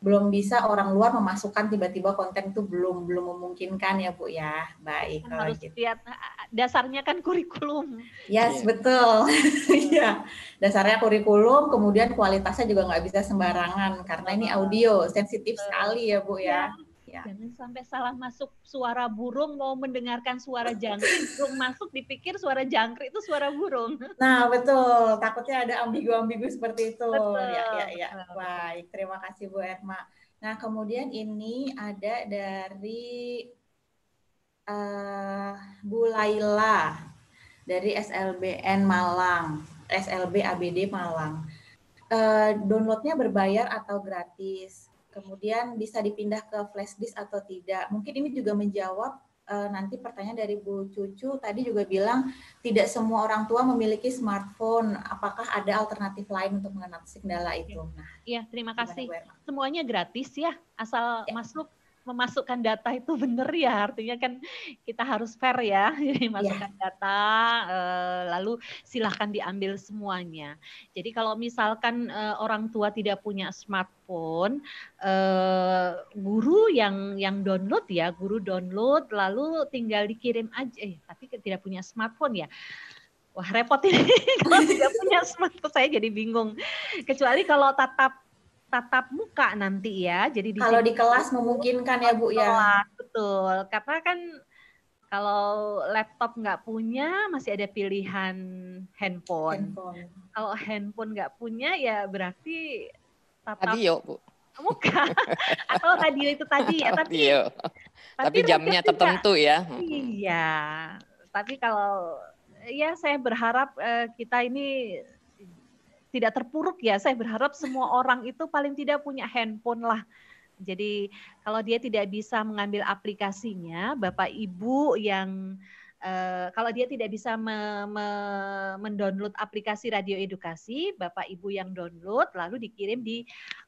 belum bisa orang luar memasukkan tiba-tiba konten itu belum belum memungkinkan ya Bu ya. Baik kan harus gitu. lihat eh, dasarnya kan kurikulum. Yes, yeah. betul. ya Dasarnya kurikulum, kemudian kualitasnya juga nggak bisa sembarangan karena ini audio, sensitif sekali ya Bu ya. Yeah ya. Jangan sampai salah masuk suara burung mau mendengarkan suara jangkrik, burung masuk dipikir suara jangkrik itu suara burung. Nah, betul. Takutnya ada ambigu-ambigu seperti itu. Betul. Ya, ya, ya. Baik, terima kasih Bu Erma. Nah, kemudian ini ada dari uh, Bu Laila dari SLBN Malang, SLB ABD Malang. Uh, downloadnya berbayar atau gratis? kemudian bisa dipindah ke flash disk atau tidak. Mungkin ini juga menjawab uh, nanti pertanyaan dari Bu Cucu tadi juga bilang tidak semua orang tua memiliki smartphone. Apakah ada alternatif lain untuk mengatasi kendala itu? Nah, iya terima kasih. Semuanya gratis ya, asal ya. masuk memasukkan data itu benar ya artinya kan kita harus fair ya jadi iya. masukkan yeah. data eh, lalu silahkan diambil semuanya jadi kalau misalkan eh, orang tua tidak punya smartphone eh, guru yang yang download ya guru download lalu tinggal dikirim aja eh, tapi tidak punya smartphone ya wah repot ini kalau tidak punya smartphone saya jadi bingung kecuali kalau tatap tatap muka nanti ya. Jadi di kalau di kelas memungkinkan ya Bu ya. betul. Karena kan kalau laptop nggak punya masih ada pilihan handphone. handphone. Kalau handphone nggak punya ya berarti tatap radio, Bu. Muka atau radio itu tadi ya, tapi radio. tapi, tapi jamnya tertentu ya. Iya. Tapi kalau ya saya berharap eh, kita ini tidak terpuruk ya. Saya berharap semua orang itu paling tidak punya handphone lah. Jadi kalau dia tidak bisa mengambil aplikasinya, Bapak Ibu yang Uh, kalau dia tidak bisa me, me, mendownload aplikasi radio edukasi, Bapak Ibu yang download lalu dikirim di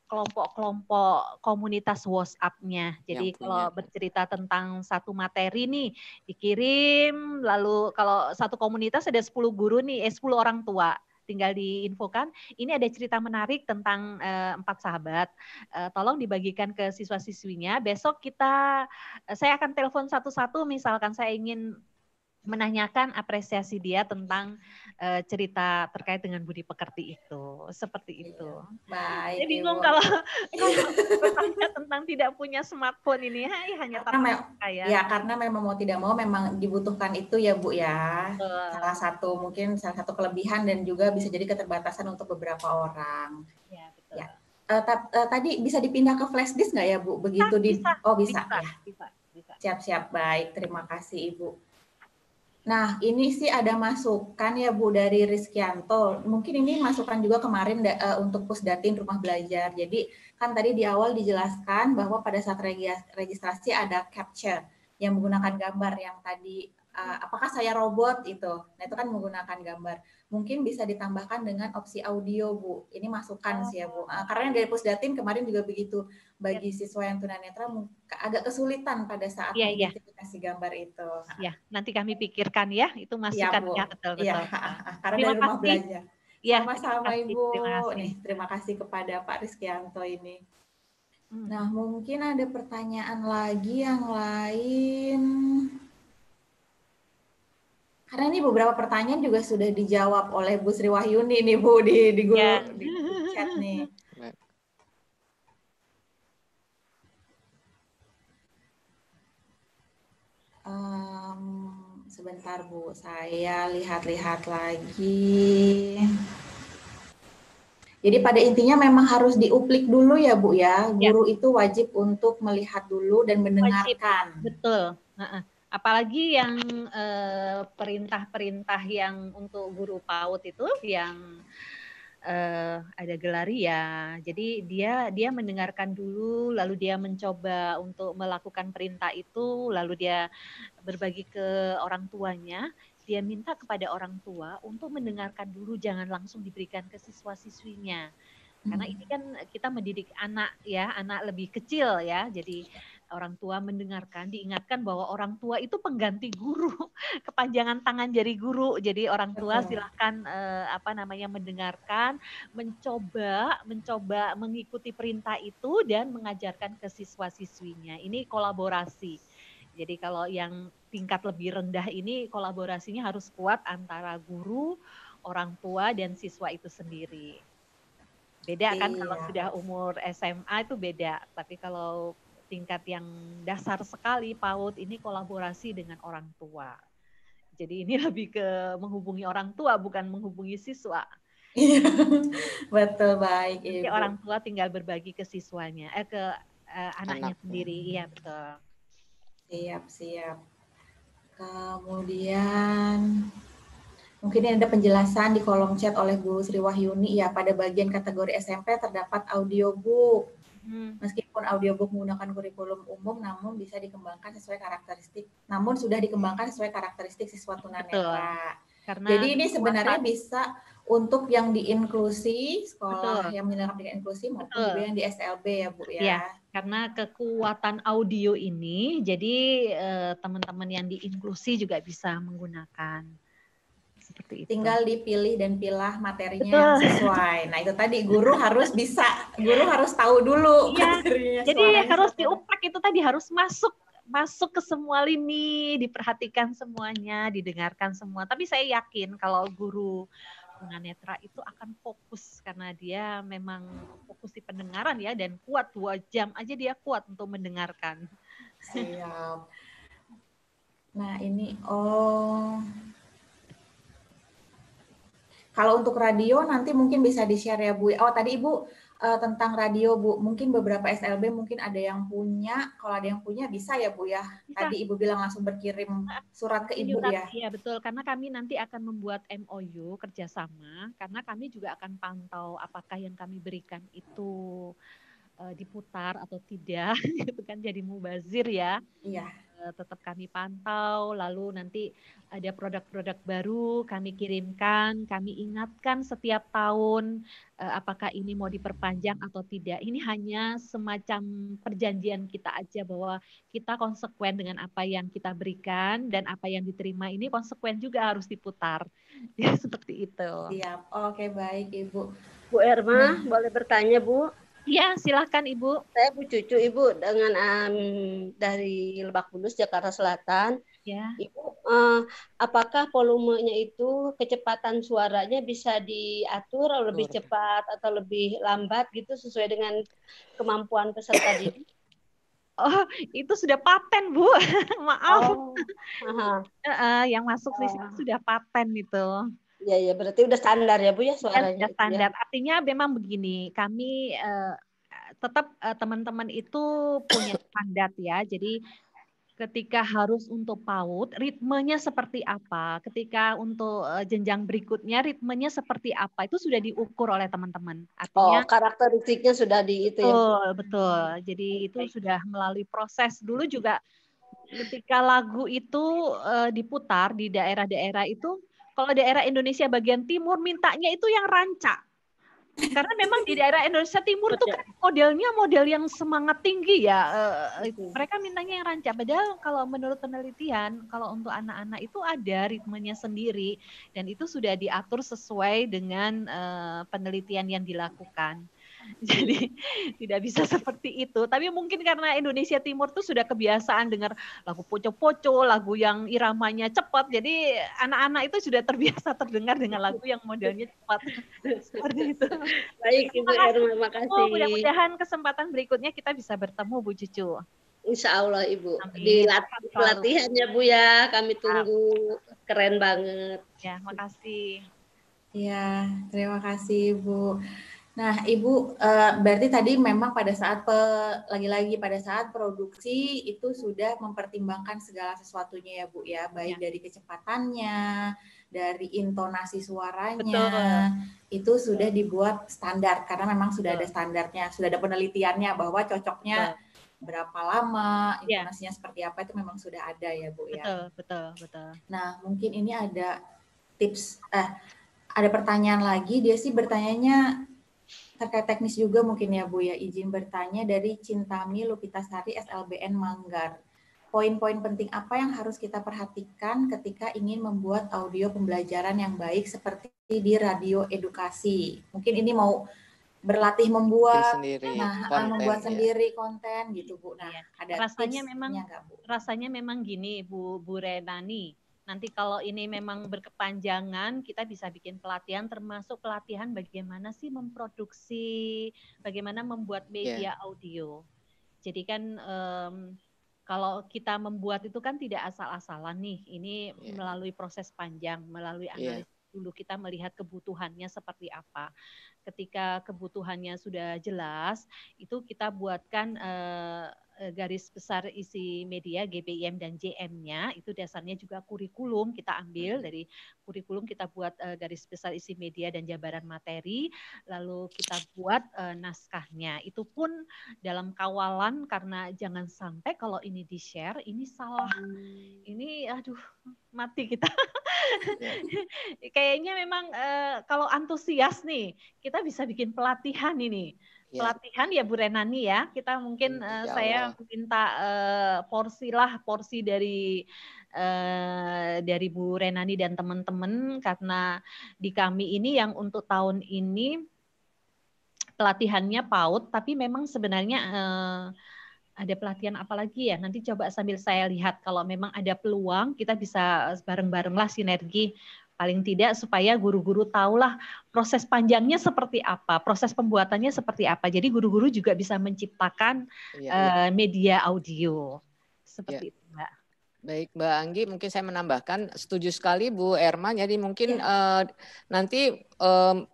kelompok-kelompok komunitas WhatsApp-nya. Jadi kalau bercerita tentang satu materi nih dikirim lalu kalau satu komunitas ada 10 guru nih, eh 10 orang tua tinggal diinfokan ini ada cerita menarik tentang uh, empat sahabat. Uh, tolong dibagikan ke siswa-siswinya. Besok kita uh, saya akan telepon satu-satu misalkan saya ingin menanyakan apresiasi dia tentang uh, cerita terkait dengan budi pekerti itu seperti iya, itu. Baik. Jadi bingung kalau bertanya tentang tidak punya smartphone ini hai, hanya karena ya. ya karena memang mau tidak mau memang dibutuhkan itu ya Bu ya. Betul. Salah satu mungkin salah satu kelebihan dan juga bisa jadi keterbatasan untuk beberapa orang. Ya betul. Ya. Uh, uh, tadi bisa dipindah ke flash disk nggak ya Bu? Begitu bisa, di bisa, Oh bisa. bisa, ya. bisa, bisa. Siap-siap baik. Terima kasih Ibu. Nah, ini sih ada masukan ya Bu dari Rizkyanto Mungkin ini masukan juga kemarin eh, untuk Pusdatin Rumah Belajar. Jadi kan tadi di awal dijelaskan bahwa pada saat registrasi ada capture yang menggunakan gambar yang tadi Eh, apakah saya robot itu. Nah, itu kan menggunakan gambar. Mungkin bisa ditambahkan dengan opsi audio, Bu. Ini masukan oh. sih ya, Bu. Uh, karena dari Pusdatin kemarin juga begitu bagi ya. siswa yang tunanetra agak kesulitan pada saat ya, ya. kasih gambar itu. Ya, nanti kami pikirkan ya, itu iya, masukan ya, betul iya, betul. Ya, karena Terima dari rumah kasih. belajar. Ya, sama-sama Ibu. Terima kasih. Nih, terima kasih kepada Pak Rizkyanto ini. Hmm. Nah, mungkin ada pertanyaan lagi yang lain. Karena ini beberapa pertanyaan juga sudah dijawab oleh Bu Sri Wahyuni nih Bu di di, yeah. di chat nih. Um, sebentar Bu, saya lihat-lihat lagi. Jadi pada intinya memang harus diuplik dulu ya Bu ya. ya. Guru ya. itu wajib untuk melihat dulu dan mendengarkan. Wajib. Betul. Uh -uh apalagi yang eh, perintah-perintah yang untuk guru PAUD itu yang Uh, ada ya. Jadi dia dia mendengarkan dulu lalu dia mencoba untuk melakukan perintah itu lalu dia berbagi ke orang tuanya. Dia minta kepada orang tua untuk mendengarkan dulu jangan langsung diberikan ke siswa-siswinya karena hmm. ini kan kita mendidik anak ya anak lebih kecil ya jadi iya orang tua mendengarkan, diingatkan bahwa orang tua itu pengganti guru, kepanjangan tangan jari guru. Jadi orang tua Betul. silahkan eh, apa namanya mendengarkan, mencoba, mencoba mengikuti perintah itu dan mengajarkan ke siswa-siswinya. Ini kolaborasi. Jadi kalau yang tingkat lebih rendah ini kolaborasinya harus kuat antara guru, orang tua dan siswa itu sendiri. Beda kan iya. kalau sudah umur SMA itu beda, tapi kalau tingkat yang dasar sekali PAUD ini kolaborasi dengan orang tua. Jadi ini lebih ke menghubungi orang tua bukan menghubungi siswa. Iya, betul baik. Ibu. orang tua tinggal berbagi ke siswanya, eh ke eh, anaknya Anak. sendiri. Iya betul. Siap siap. Kemudian mungkin ada penjelasan di kolom chat oleh Bu Sri Wahyuni ya pada bagian kategori SMP terdapat audiobook Hmm. Meskipun audiobook menggunakan kurikulum umum, namun bisa dikembangkan sesuai karakteristik. Namun sudah dikembangkan sesuai karakteristik siswa tunanetra. Karena Jadi ini sebenarnya bisa untuk yang di inklusi sekolah Betul. yang menerapkan inklusi maupun Betul. juga yang di SLB ya Bu ya. ya karena kekuatan audio ini jadi eh, teman-teman yang di inklusi juga bisa menggunakan seperti itu. Tinggal dipilih dan pilah materinya Betul. yang sesuai. Nah, itu tadi guru harus bisa, guru harus tahu dulu Iya. Jadi suaranya. harus diupak itu tadi harus masuk masuk ke semua lini, diperhatikan semuanya, didengarkan semua. Tapi saya yakin kalau guru tunanetra itu akan fokus karena dia memang fokus di pendengaran ya dan kuat dua jam aja dia kuat untuk mendengarkan. Siap. Nah ini oh kalau untuk radio nanti mungkin bisa di-share ya Bu. Oh tadi Ibu uh, tentang radio Bu, mungkin beberapa SLB mungkin ada yang punya. Kalau ada yang punya bisa ya Bu ya. Bisa. Tadi Ibu bilang langsung berkirim surat ke Ibu ya. Iya betul, karena kami nanti akan membuat MOU kerjasama. Karena kami juga akan pantau apakah yang kami berikan itu eh, diputar atau tidak itu kan jadi mubazir ya. Iya. Eh, tetap kami pantau, lalu nanti ada produk-produk baru kami kirimkan, kami ingatkan setiap tahun eh, apakah ini mau diperpanjang atau tidak. Ini hanya semacam perjanjian kita aja bahwa kita konsekuen dengan apa yang kita berikan dan apa yang diterima ini konsekuen juga harus diputar. Ya seperti itu. Siap. Oke, baik Ibu. Bu Erma, nah. boleh bertanya Bu? Ya silahkan Ibu. Saya Bu Cucu, Ibu dengan um, dari Lebak Bulus, Jakarta Selatan. Ya. Ibu, uh, apakah volumenya itu kecepatan suaranya bisa diatur atau lebih oh, cepat atau lebih lambat gitu sesuai dengan kemampuan peserta didik? Oh, itu sudah paten, Bu. Maaf. Oh. Uh, -huh. uh, yang masuk uh. di sini sudah paten itu. Iya ya berarti udah standar ya Bu ya suaranya. Udah gitu ya? standar. Ya. Artinya memang begini, kami uh, tetap uh, teman-teman itu punya standar ya. Jadi ketika harus untuk PAUD, ritmenya seperti apa? Ketika untuk uh, jenjang berikutnya ritmenya seperti apa? Itu sudah diukur oleh teman-teman. Artinya Oh, karakteristiknya sudah di itu betul, ya. Betul, betul. Jadi hmm, itu sudah melalui proses dulu juga ketika lagu itu uh, diputar di daerah-daerah itu kalau daerah Indonesia bagian timur mintanya itu yang rancak karena memang di daerah Indonesia Timur itu kan modelnya model yang semangat tinggi ya. Eh, Mereka mintanya yang rancak. Padahal kalau menurut penelitian, kalau untuk anak-anak itu ada ritmenya sendiri dan itu sudah diatur sesuai dengan eh, penelitian yang dilakukan. jadi tidak bisa seperti itu. Tapi mungkin karena Indonesia Timur tuh sudah kebiasaan dengar lagu poco-poco, lagu yang iramanya cepat. Jadi anak-anak itu sudah terbiasa terdengar dengan lagu yang modelnya cepat. seperti itu. Baik Ibu Erma, terima kasih. Oh, mudah-mudahan kesempatan berikutnya kita bisa bertemu Bu Cucu. Insya Allah Ibu. Amin. Di lat pelatihannya Bu ya, kami tunggu. Keren banget. Ya, makasih. Ya, terima kasih Bu. Nah, Ibu, eh, berarti tadi memang pada saat lagi-lagi pada saat produksi itu sudah mempertimbangkan segala sesuatunya ya, Bu ya, baik ya. dari kecepatannya, dari intonasi suaranya, Betul. itu sudah dibuat standar karena memang sudah Betul. ada standarnya, sudah ada penelitiannya bahwa cocoknya Betul berapa lama, ya. intonasinya yeah. seperti apa itu memang sudah ada ya Bu betul, ya. Betul, betul, betul. Nah, mungkin ini ada tips eh ada pertanyaan lagi, dia sih bertanyanya terkait teknis juga mungkin ya Bu ya izin bertanya dari Cintami Sari SLBN Manggar. Poin-poin penting apa yang harus kita perhatikan ketika ingin membuat audio pembelajaran yang baik seperti di radio edukasi? Mungkin ini mau berlatih membuat sendiri, nah ah, konten, membuat ya. sendiri konten gitu Bu. Nah, ada iya. rasanya memang Bu? rasanya memang gini Bu Bu Renani Nanti kalau ini memang berkepanjangan, kita bisa bikin pelatihan termasuk pelatihan bagaimana sih memproduksi, bagaimana membuat iya. media yeah. audio. Jadi kan um, kalau kita membuat itu kan tidak asal-asalan nih. Ini yeah. melalui proses panjang, melalui iya. analisis yeah. dulu kita melihat kebutuhannya seperti apa. Ketika kebutuhannya sudah jelas, itu kita buatkan uh, Eh, garis besar isi media GBIM dan JM-nya itu dasarnya juga kurikulum kita ambil hmm. dari kurikulum kita buat eh, garis besar isi media dan jabaran materi lalu kita buat eh, naskahnya itu pun dalam kawalan karena jangan sampai kalau ini di share ini salah hmm. ini aduh mati kita ya. kayaknya memang kalau antusias nih kita bisa bikin pelatihan ini Iya. pelatihan ya Bu Renani ya. Kita mungkin uh, saya minta uh, porsi lah porsi dari uh, dari Bu Renani dan teman-teman karena di kami ini yang untuk tahun ini pelatihannya PAUD tapi memang sebenarnya uh, ada pelatihan apa lagi ya? Nanti coba sambil saya lihat kalau memang ada peluang kita bisa bareng-bareng lah sinergi paling tidak supaya guru-guru tahulah proses panjangnya seperti apa, proses pembuatannya seperti apa. Jadi guru-guru juga bisa menciptakan ya, ya. media audio seperti ya. itu, Mbak. Baik, Mbak Anggi, mungkin saya menambahkan setuju sekali Bu Erma. Jadi mungkin ya. uh, nanti um,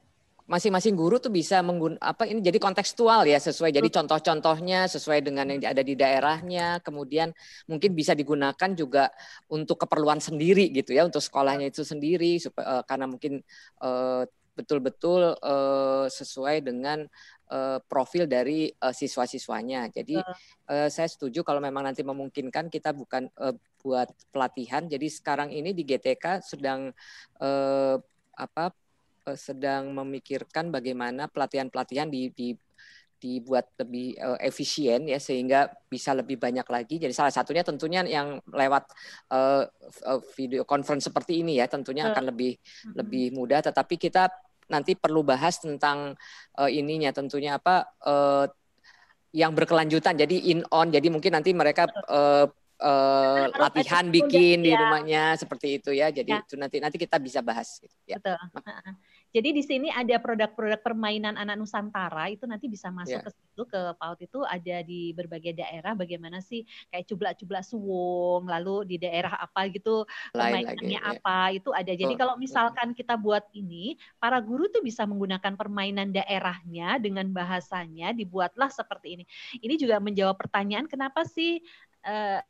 masing-masing guru tuh bisa menggun apa ini jadi kontekstual ya sesuai jadi hmm. contoh-contohnya sesuai dengan yang ada di daerahnya kemudian mungkin bisa digunakan juga untuk keperluan sendiri gitu ya untuk sekolahnya itu sendiri supaya, uh, eh, karena mungkin betul eh, betul-betul uh, sesuai dengan uh, profil dari uh, siswa-siswanya. Jadi uh, saya setuju kalau memang nanti memungkinkan kita bukan uh, buat pelatihan. Jadi sekarang ini di GTK sedang uh, apa Eh, sedang memikirkan bagaimana pelatihan-pelatihan di, di dibuat lebih uh, efisien ya sehingga bisa lebih banyak lagi. Jadi salah satunya tentunya yang lewat uh, video conference seperti ini ya tentunya akan lebih hmm. lebih mudah tetapi kita nanti perlu bahas tentang uh, ininya tentunya apa uh, yang berkelanjutan. Jadi in on jadi mungkin nanti mereka uh, Uh, latihan bikin di ya. rumahnya seperti itu ya jadi ya. itu nanti nanti kita bisa bahas gitu. ya. betul jadi di sini ada produk-produk permainan anak Nusantara itu nanti bisa masuk yeah. ke situ ke PAUD itu ada di berbagai daerah bagaimana sih kayak cublak-cublak suwung lalu di daerah apa gitu permainannya yeah. apa itu ada. Jadi oh, kalau misalkan kita buat ini para guru tuh bisa menggunakan permainan daerahnya dengan bahasanya dibuatlah seperti ini. Ini juga menjawab pertanyaan kenapa sih uh,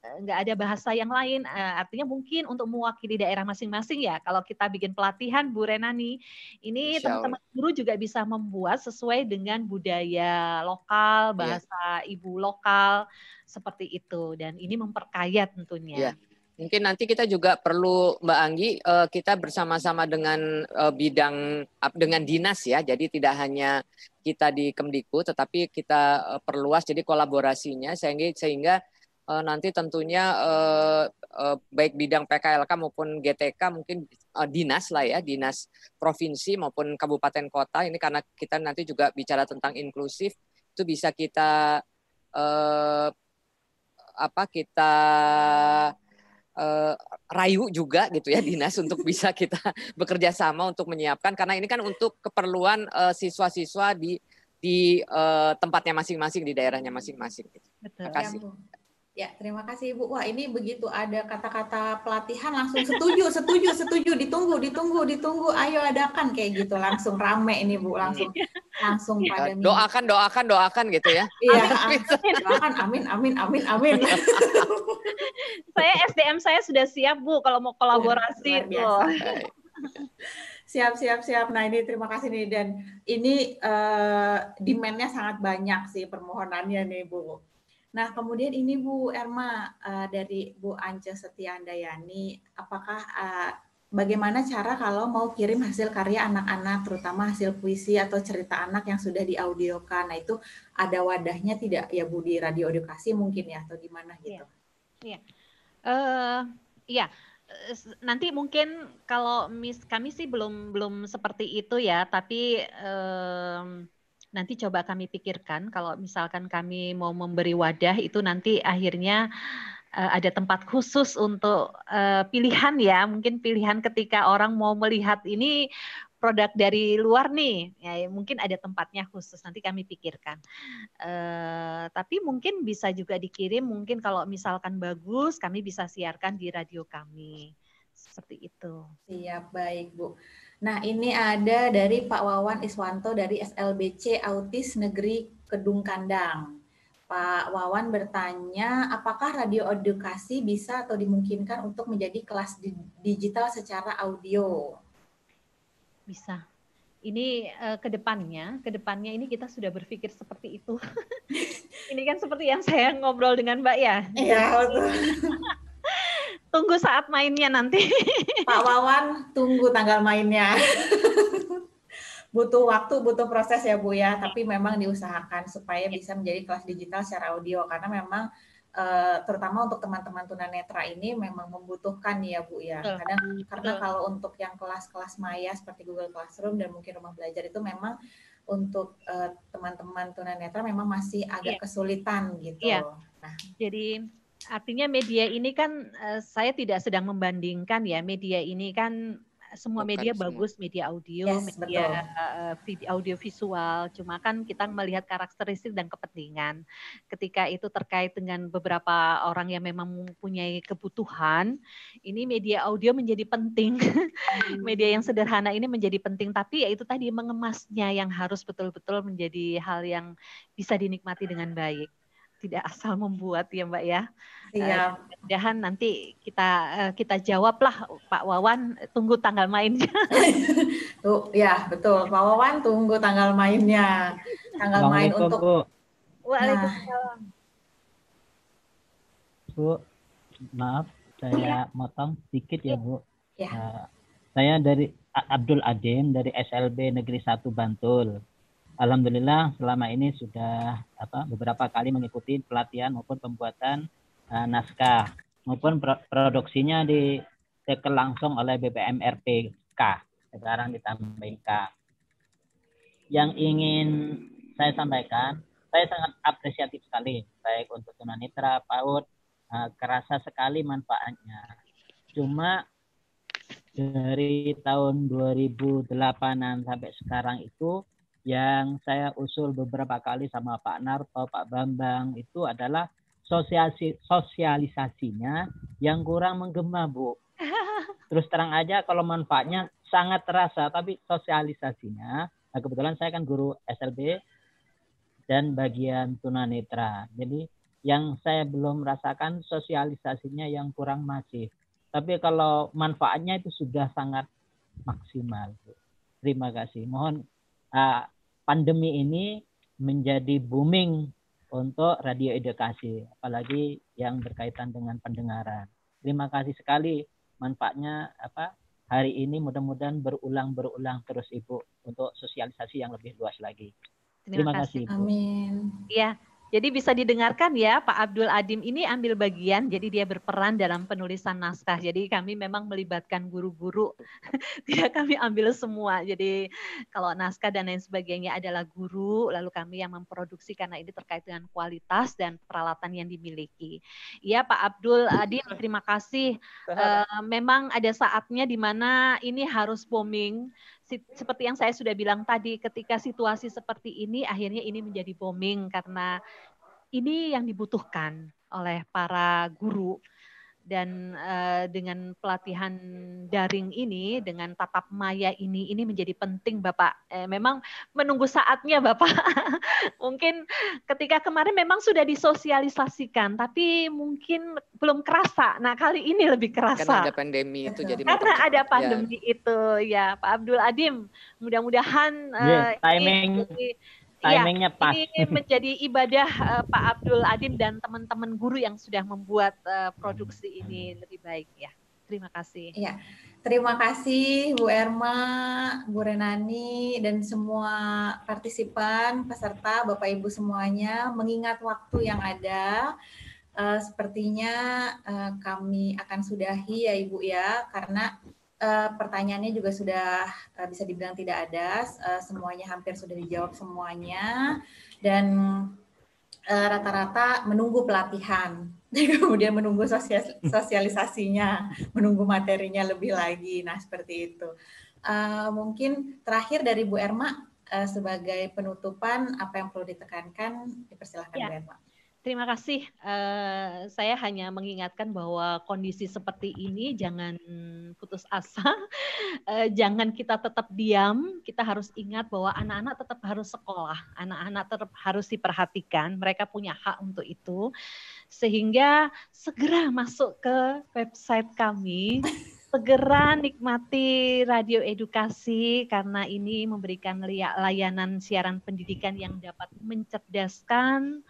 nggak ada bahasa yang lain eh, artinya mungkin untuk mewakili daerah masing-masing ya kalau kita bikin pelatihan Bu Renani ini teman-teman guru juga bisa membuat sesuai dengan budaya lokal iya. bahasa yeah. ibu lokal seperti itu dan ini memperkaya tentunya yeah. Mungkin nanti kita juga perlu Mbak Anggi eh, kita bersama-sama dengan eh, bidang dengan dinas ya. Jadi tidak hanya kita di Kemdikbud tetapi kita perluas jadi kolaborasinya sehingga sehingga Eh, nanti tentunya eh, eh, baik bidang PKLK maupun GTK mungkin dinas lah ya dinas provinsi maupun kabupaten kota ini karena kita nanti juga bicara tentang inklusif itu bisa kita apa kita rayu juga gitu ya dinas untuk bisa kita bekerja sama untuk menyiapkan karena ini kan untuk keperluan siswa-siswa di di uh, tempatnya masing-masing di daerahnya masing-masing. Terima kasih. Ya, Ya, terima kasih Ibu. Wah, ini begitu ada kata-kata pelatihan langsung setuju, setuju, setuju, ditunggu, ditunggu, ditunggu. Ayo adakan kayak gitu langsung rame ini Bu, langsung iya. langsung iya. pada minggu. doakan, doakan, doakan gitu ya. Iya, doakan amin amin amin amin. saya SDM saya sudah siap Bu kalau mau kolaborasi itu. Siap, siap, siap. Nah ini terima kasih nih dan ini uh, demand-nya sangat banyak sih permohonannya nih Bu Nah, kemudian ini Bu Erma uh, dari Bu Anca Setiandayani, apakah uh, bagaimana cara kalau mau kirim hasil karya anak-anak, terutama hasil puisi atau cerita anak yang sudah diaudiokan? Nah, itu ada wadahnya tidak ya Bu di radio edukasi mungkin ya atau gimana iya. gitu? Iya. Eh, iya. Uh, yeah. Nanti mungkin kalau mis kami sih belum belum seperti itu ya, tapi nanti coba kami pikirkan kalau misalkan kami mau memberi wadah itu nanti akhirnya uh, ada tempat khusus untuk uh, pilihan ya, mungkin pilihan ketika orang mau melihat ini produk dari luar nih, ya, ya mungkin ada tempatnya khusus nanti kami pikirkan. Uh, tapi mungkin bisa juga dikirim, mungkin kalau misalkan bagus, kami bisa siarkan di radio kami seperti itu. Siap, baik Bu. Nah, ini ada dari Pak Wawan Iswanto dari SLBC Autis Negeri Kedung Kandang. Pak Wawan bertanya, apakah radio edukasi bisa atau dimungkinkan untuk menjadi kelas digital secara audio? Bisa. Ini uh, ke depannya, ke depannya ini kita sudah berpikir seperti itu. ini kan seperti yang saya ngobrol dengan Mbak ya. Iya, betul. tunggu saat mainnya nanti. Pak Wawan, tunggu tanggal mainnya. butuh waktu, butuh proses ya Bu ya, tapi memang diusahakan supaya bisa menjadi kelas digital secara audio karena memang eh, terutama untuk teman-teman tunanetra ini memang membutuhkan ya Bu ya. Kadang karena kalau untuk yang kelas-kelas maya seperti Google Classroom dan mungkin rumah belajar itu memang untuk eh, teman-teman tunanetra memang masih agak iya. kesulitan gitu. Iya. Nah, jadi artinya media ini kan eh, saya tidak sedang membandingkan ya media ini kan semua Bukan media semua. bagus media audio yes, media eh, audio visual cuma kan kita melihat karakteristik dan kepentingan ketika itu terkait dengan beberapa orang yang memang mempunyai kebutuhan ini media audio menjadi penting media yang sederhana ini menjadi penting tapi ya itu tadi mengemasnya yang harus betul-betul menjadi hal yang bisa dinikmati dengan baik tidak asal membuat ya Mbak ya. Eh, iya. Uh, mudahan nanti kita uh, kita jawablah Pak Wawan tunggu tanggal mainnya. Tuh, oh, ya betul. Pak Wawan tunggu tanggal mainnya. Tanggal main untuk Bu. Waalaikumsalam. Nah. Bu, maaf saya ya. motong sedikit ya Bu. Ya. Uh, saya dari Abdul Adin dari SLB Negeri 1 Bantul alhamdulillah selama ini sudah apa beberapa kali mengikuti pelatihan maupun pembuatan uh, naskah maupun pro produksinya di teken langsung oleh RPK sekarang ditambahin K. Yang ingin saya sampaikan, saya sangat apresiatif sekali baik untuk tunanetra, PAUD, uh, kerasa sekali manfaatnya. Cuma dari tahun 2008 sampai sekarang itu yang saya usul beberapa kali sama Pak Narto, Pak Bambang itu adalah sosiasi sosialisasinya yang kurang menggema, Bu. Terus terang aja kalau manfaatnya sangat terasa, tapi sosialisasinya, nah kebetulan saya kan guru SLB dan bagian tunanetra. Jadi yang saya belum rasakan sosialisasinya yang kurang masif. Tapi kalau manfaatnya itu sudah sangat maksimal. Terima kasih. Mohon uh, pandemi ini menjadi booming untuk radio edukasi, apalagi yang berkaitan dengan pendengaran. Terima kasih sekali manfaatnya apa hari ini mudah-mudahan berulang-berulang terus Ibu untuk sosialisasi yang lebih luas lagi. Terima, Terima kasih. kasih Ibu. Amin. Iya. Jadi bisa didengarkan ya Pak Abdul Adim ini ambil bagian jadi dia berperan dalam penulisan naskah. Jadi kami memang melibatkan guru-guru. Tidak kami ambil semua. Jadi kalau naskah dan lain sebagainya adalah guru lalu kami yang memproduksi karena ini terkait dengan kualitas dan peralatan yang dimiliki. Iya Pak Abdul Adim terima kasih. Eh, memang ada saatnya di mana ini harus booming seperti yang saya sudah bilang tadi, ketika situasi seperti ini, akhirnya ini menjadi booming karena ini yang dibutuhkan oleh para guru dan uh, dengan pelatihan daring ini dengan tatap maya ini ini menjadi penting Bapak. Eh, memang menunggu saatnya Bapak. mungkin ketika kemarin memang sudah disosialisasikan tapi mungkin belum kerasa. Nah, kali ini lebih kerasa. Karena ada pandemi itu jadi Karena ada ya. pandemi ya. itu ya Pak Abdul Adim. Mudah-mudahan eh, yes, timing ini, Iya, timingnya ya, pas. Ini menjadi ibadah uh, Pak Abdul Adim dan teman-teman guru yang sudah membuat uh, produksi ini lebih baik ya. Terima kasih. Ya, terima kasih Bu Erma, Bu Renani, dan semua partisipan, peserta, Bapak Ibu semuanya. Mengingat waktu yang ada, uh, sepertinya uh, kami akan sudahi ya Ibu ya, karena Eh, pertanyaannya juga sudah uh, bisa dibilang tidak ada. Uh, semuanya hampir sudah dijawab semuanya dan rata-rata uh, menunggu pelatihan. kemudian menunggu sosial, sosialisasinya, menunggu materinya lebih lagi. Nah, seperti itu. Uh, mungkin terakhir dari Bu Erma uh, sebagai penutupan apa yang perlu ditekankan dipersilahkan ya. Bu Erma. Terima kasih. Uh, saya hanya mengingatkan bahwa kondisi seperti ini jangan putus asa, uh, jangan kita tetap diam. Kita harus ingat bahwa anak-anak tetap harus sekolah, anak-anak tetap harus diperhatikan. Mereka punya hak untuk itu, sehingga segera masuk ke website kami. segera nikmati radio edukasi karena ini memberikan layanan siaran pendidikan yang dapat mencerdaskan,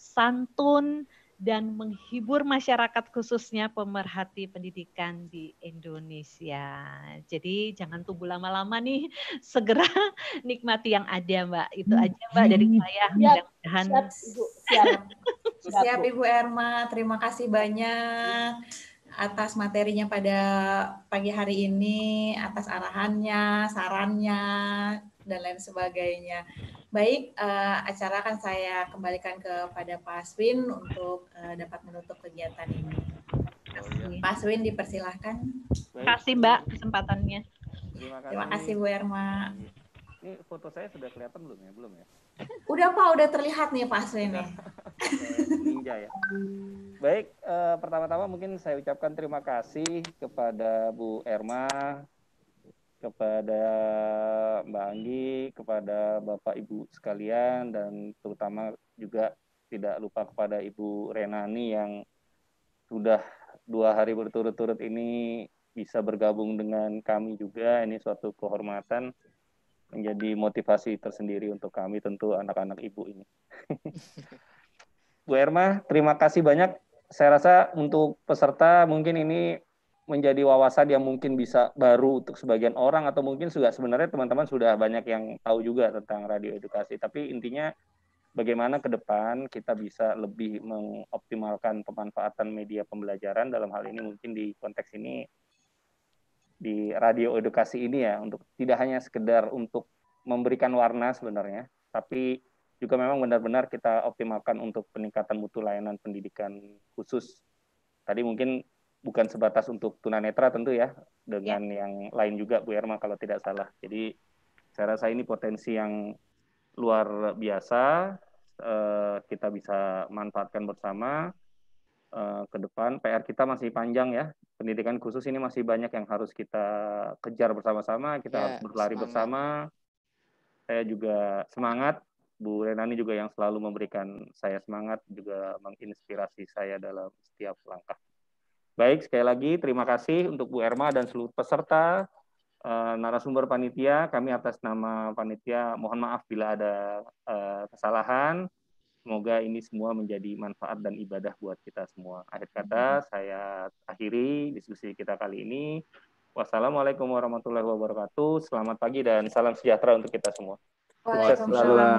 santun, dan menghibur masyarakat khususnya pemerhati pendidikan di Indonesia. Jadi jangan tunggu lama-lama nih, segera nikmati yang ada Mbak. Itu hmm. aja Mbak dari saya. Siap, siap, Siap, Ibu. Siap. siap, siap Ibu Erma. Terima kasih banyak atas materinya pada pagi hari ini, atas arahannya, sarannya, dan lain sebagainya. Baik, uh, acara akan saya kembalikan kepada Pak Aswin untuk uh, dapat menutup kegiatan ini. Oh, iya. Pak Aswin dipersilahkan. Terima kasih Mbak kesempatannya. Terima kasih, Terima kasih Bu Erma. Iya. Ini foto saya sudah kelihatan belum ya? Belum ya? Udah Pak, udah terlihat nih Pak Aswin nih. Ninja ya. Baik, uh, pertama-tama mungkin saya ucapkan terima kasih kepada Bu Erma, kepada Mbak Anggi, kepada Bapak Ibu sekalian, dan terutama juga tidak lupa kepada Ibu Renani yang sudah dua hari berturut-turut ini bisa bergabung dengan kami juga. Ini suatu kehormatan menjadi motivasi tersendiri untuk kami tentu anak-anak ibu ini. Bu Erma, terima kasih banyak. Saya rasa untuk peserta mungkin ini menjadi wawasan yang mungkin bisa baru untuk sebagian orang atau mungkin juga sebenarnya teman-teman sudah banyak yang tahu juga tentang radio edukasi tapi intinya bagaimana ke depan kita bisa lebih mengoptimalkan pemanfaatan media pembelajaran dalam hal ini mungkin di konteks ini di radio edukasi ini ya untuk tidak hanya sekedar untuk memberikan warna sebenarnya tapi juga memang benar-benar kita optimalkan untuk peningkatan mutu layanan pendidikan khusus tadi mungkin bukan sebatas untuk tunanetra tentu ya dengan ya. yang lain juga Bu Erma kalau tidak salah. Jadi saya rasa ini potensi yang luar biasa eh, kita bisa manfaatkan bersama eh, ke depan. PR kita masih panjang ya. Pendidikan khusus ini masih banyak yang harus kita kejar bersama-sama, kita ya, berlari semangat. bersama. Saya juga semangat Bu Renani juga yang selalu memberikan saya semangat juga menginspirasi saya dalam setiap langkah. Baik, sekali lagi terima kasih untuk Bu Erma dan seluruh peserta eh, narasumber panitia. Kami atas nama panitia mohon maaf bila ada eh, kesalahan. Semoga ini semua menjadi manfaat dan ibadah buat kita semua. Akhir kata, saya akhiri diskusi kita kali ini. Wassalamualaikum warahmatullahi wabarakatuh. Selamat pagi dan salam sejahtera untuk kita semua. Waalaikumsalam.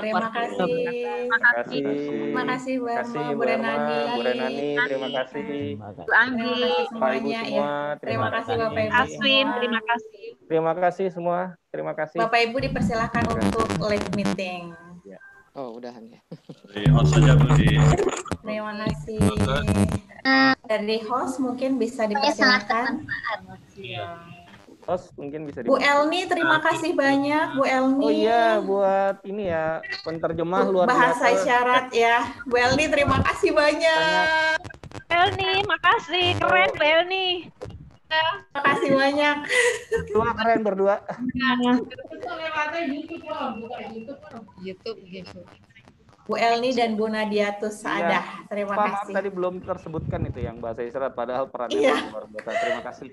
Terima kasih. Terima kasih. Ya. Terima kasih Bu Bu Renani. Bu Renani, terima kasih. Bu Anggi, Pak Ibu semua. Terima kasih Bapak Ibu. Aswin, terima kasih. Terima kasih semua. Terima kasih. Bapak Ibu dipersilahkan untuk live meeting. Ya. Oh, udahan ya. Dari host saja berarti. Terima kasih. Dari host mungkin bisa dipersilahkan. Sangat bermanfaat. Iya host mungkin bisa dibantu. Bu Elmi terima kasih banyak Bu Elmi. Oh iya buat ini ya penterjemah luar bahasa biasa. isyarat ya. Bu Elmi terima kasih banyak. Elmi Elni makasih keren Bu Elmi ya, Terima kasih banyak. Dua keren berdua. Iya. YouTube YouTube YouTube. Gitu. Bu Elni dan Bu Nadiatus iya, ada. Ya, Terima maaf, kasih. tadi belum tersebutkan itu yang bahasa Isyarat padahal perannya iya. luar biasa. Terima kasih.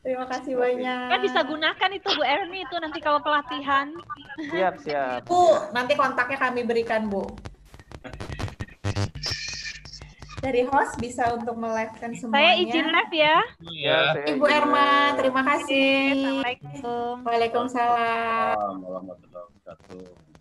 Terima kasih banyak. Kan bisa gunakan itu Bu Elni itu nanti kalau pelatihan. Siap, siap. Bu, nanti kontaknya kami berikan, Bu. Dari host bisa untuk melivekan semuanya. Saya izin live ya. Iya. iya. Ibu Erma, terima kasih. Assalamualaikum. Waalaikumsalam. Waalaikumsalam.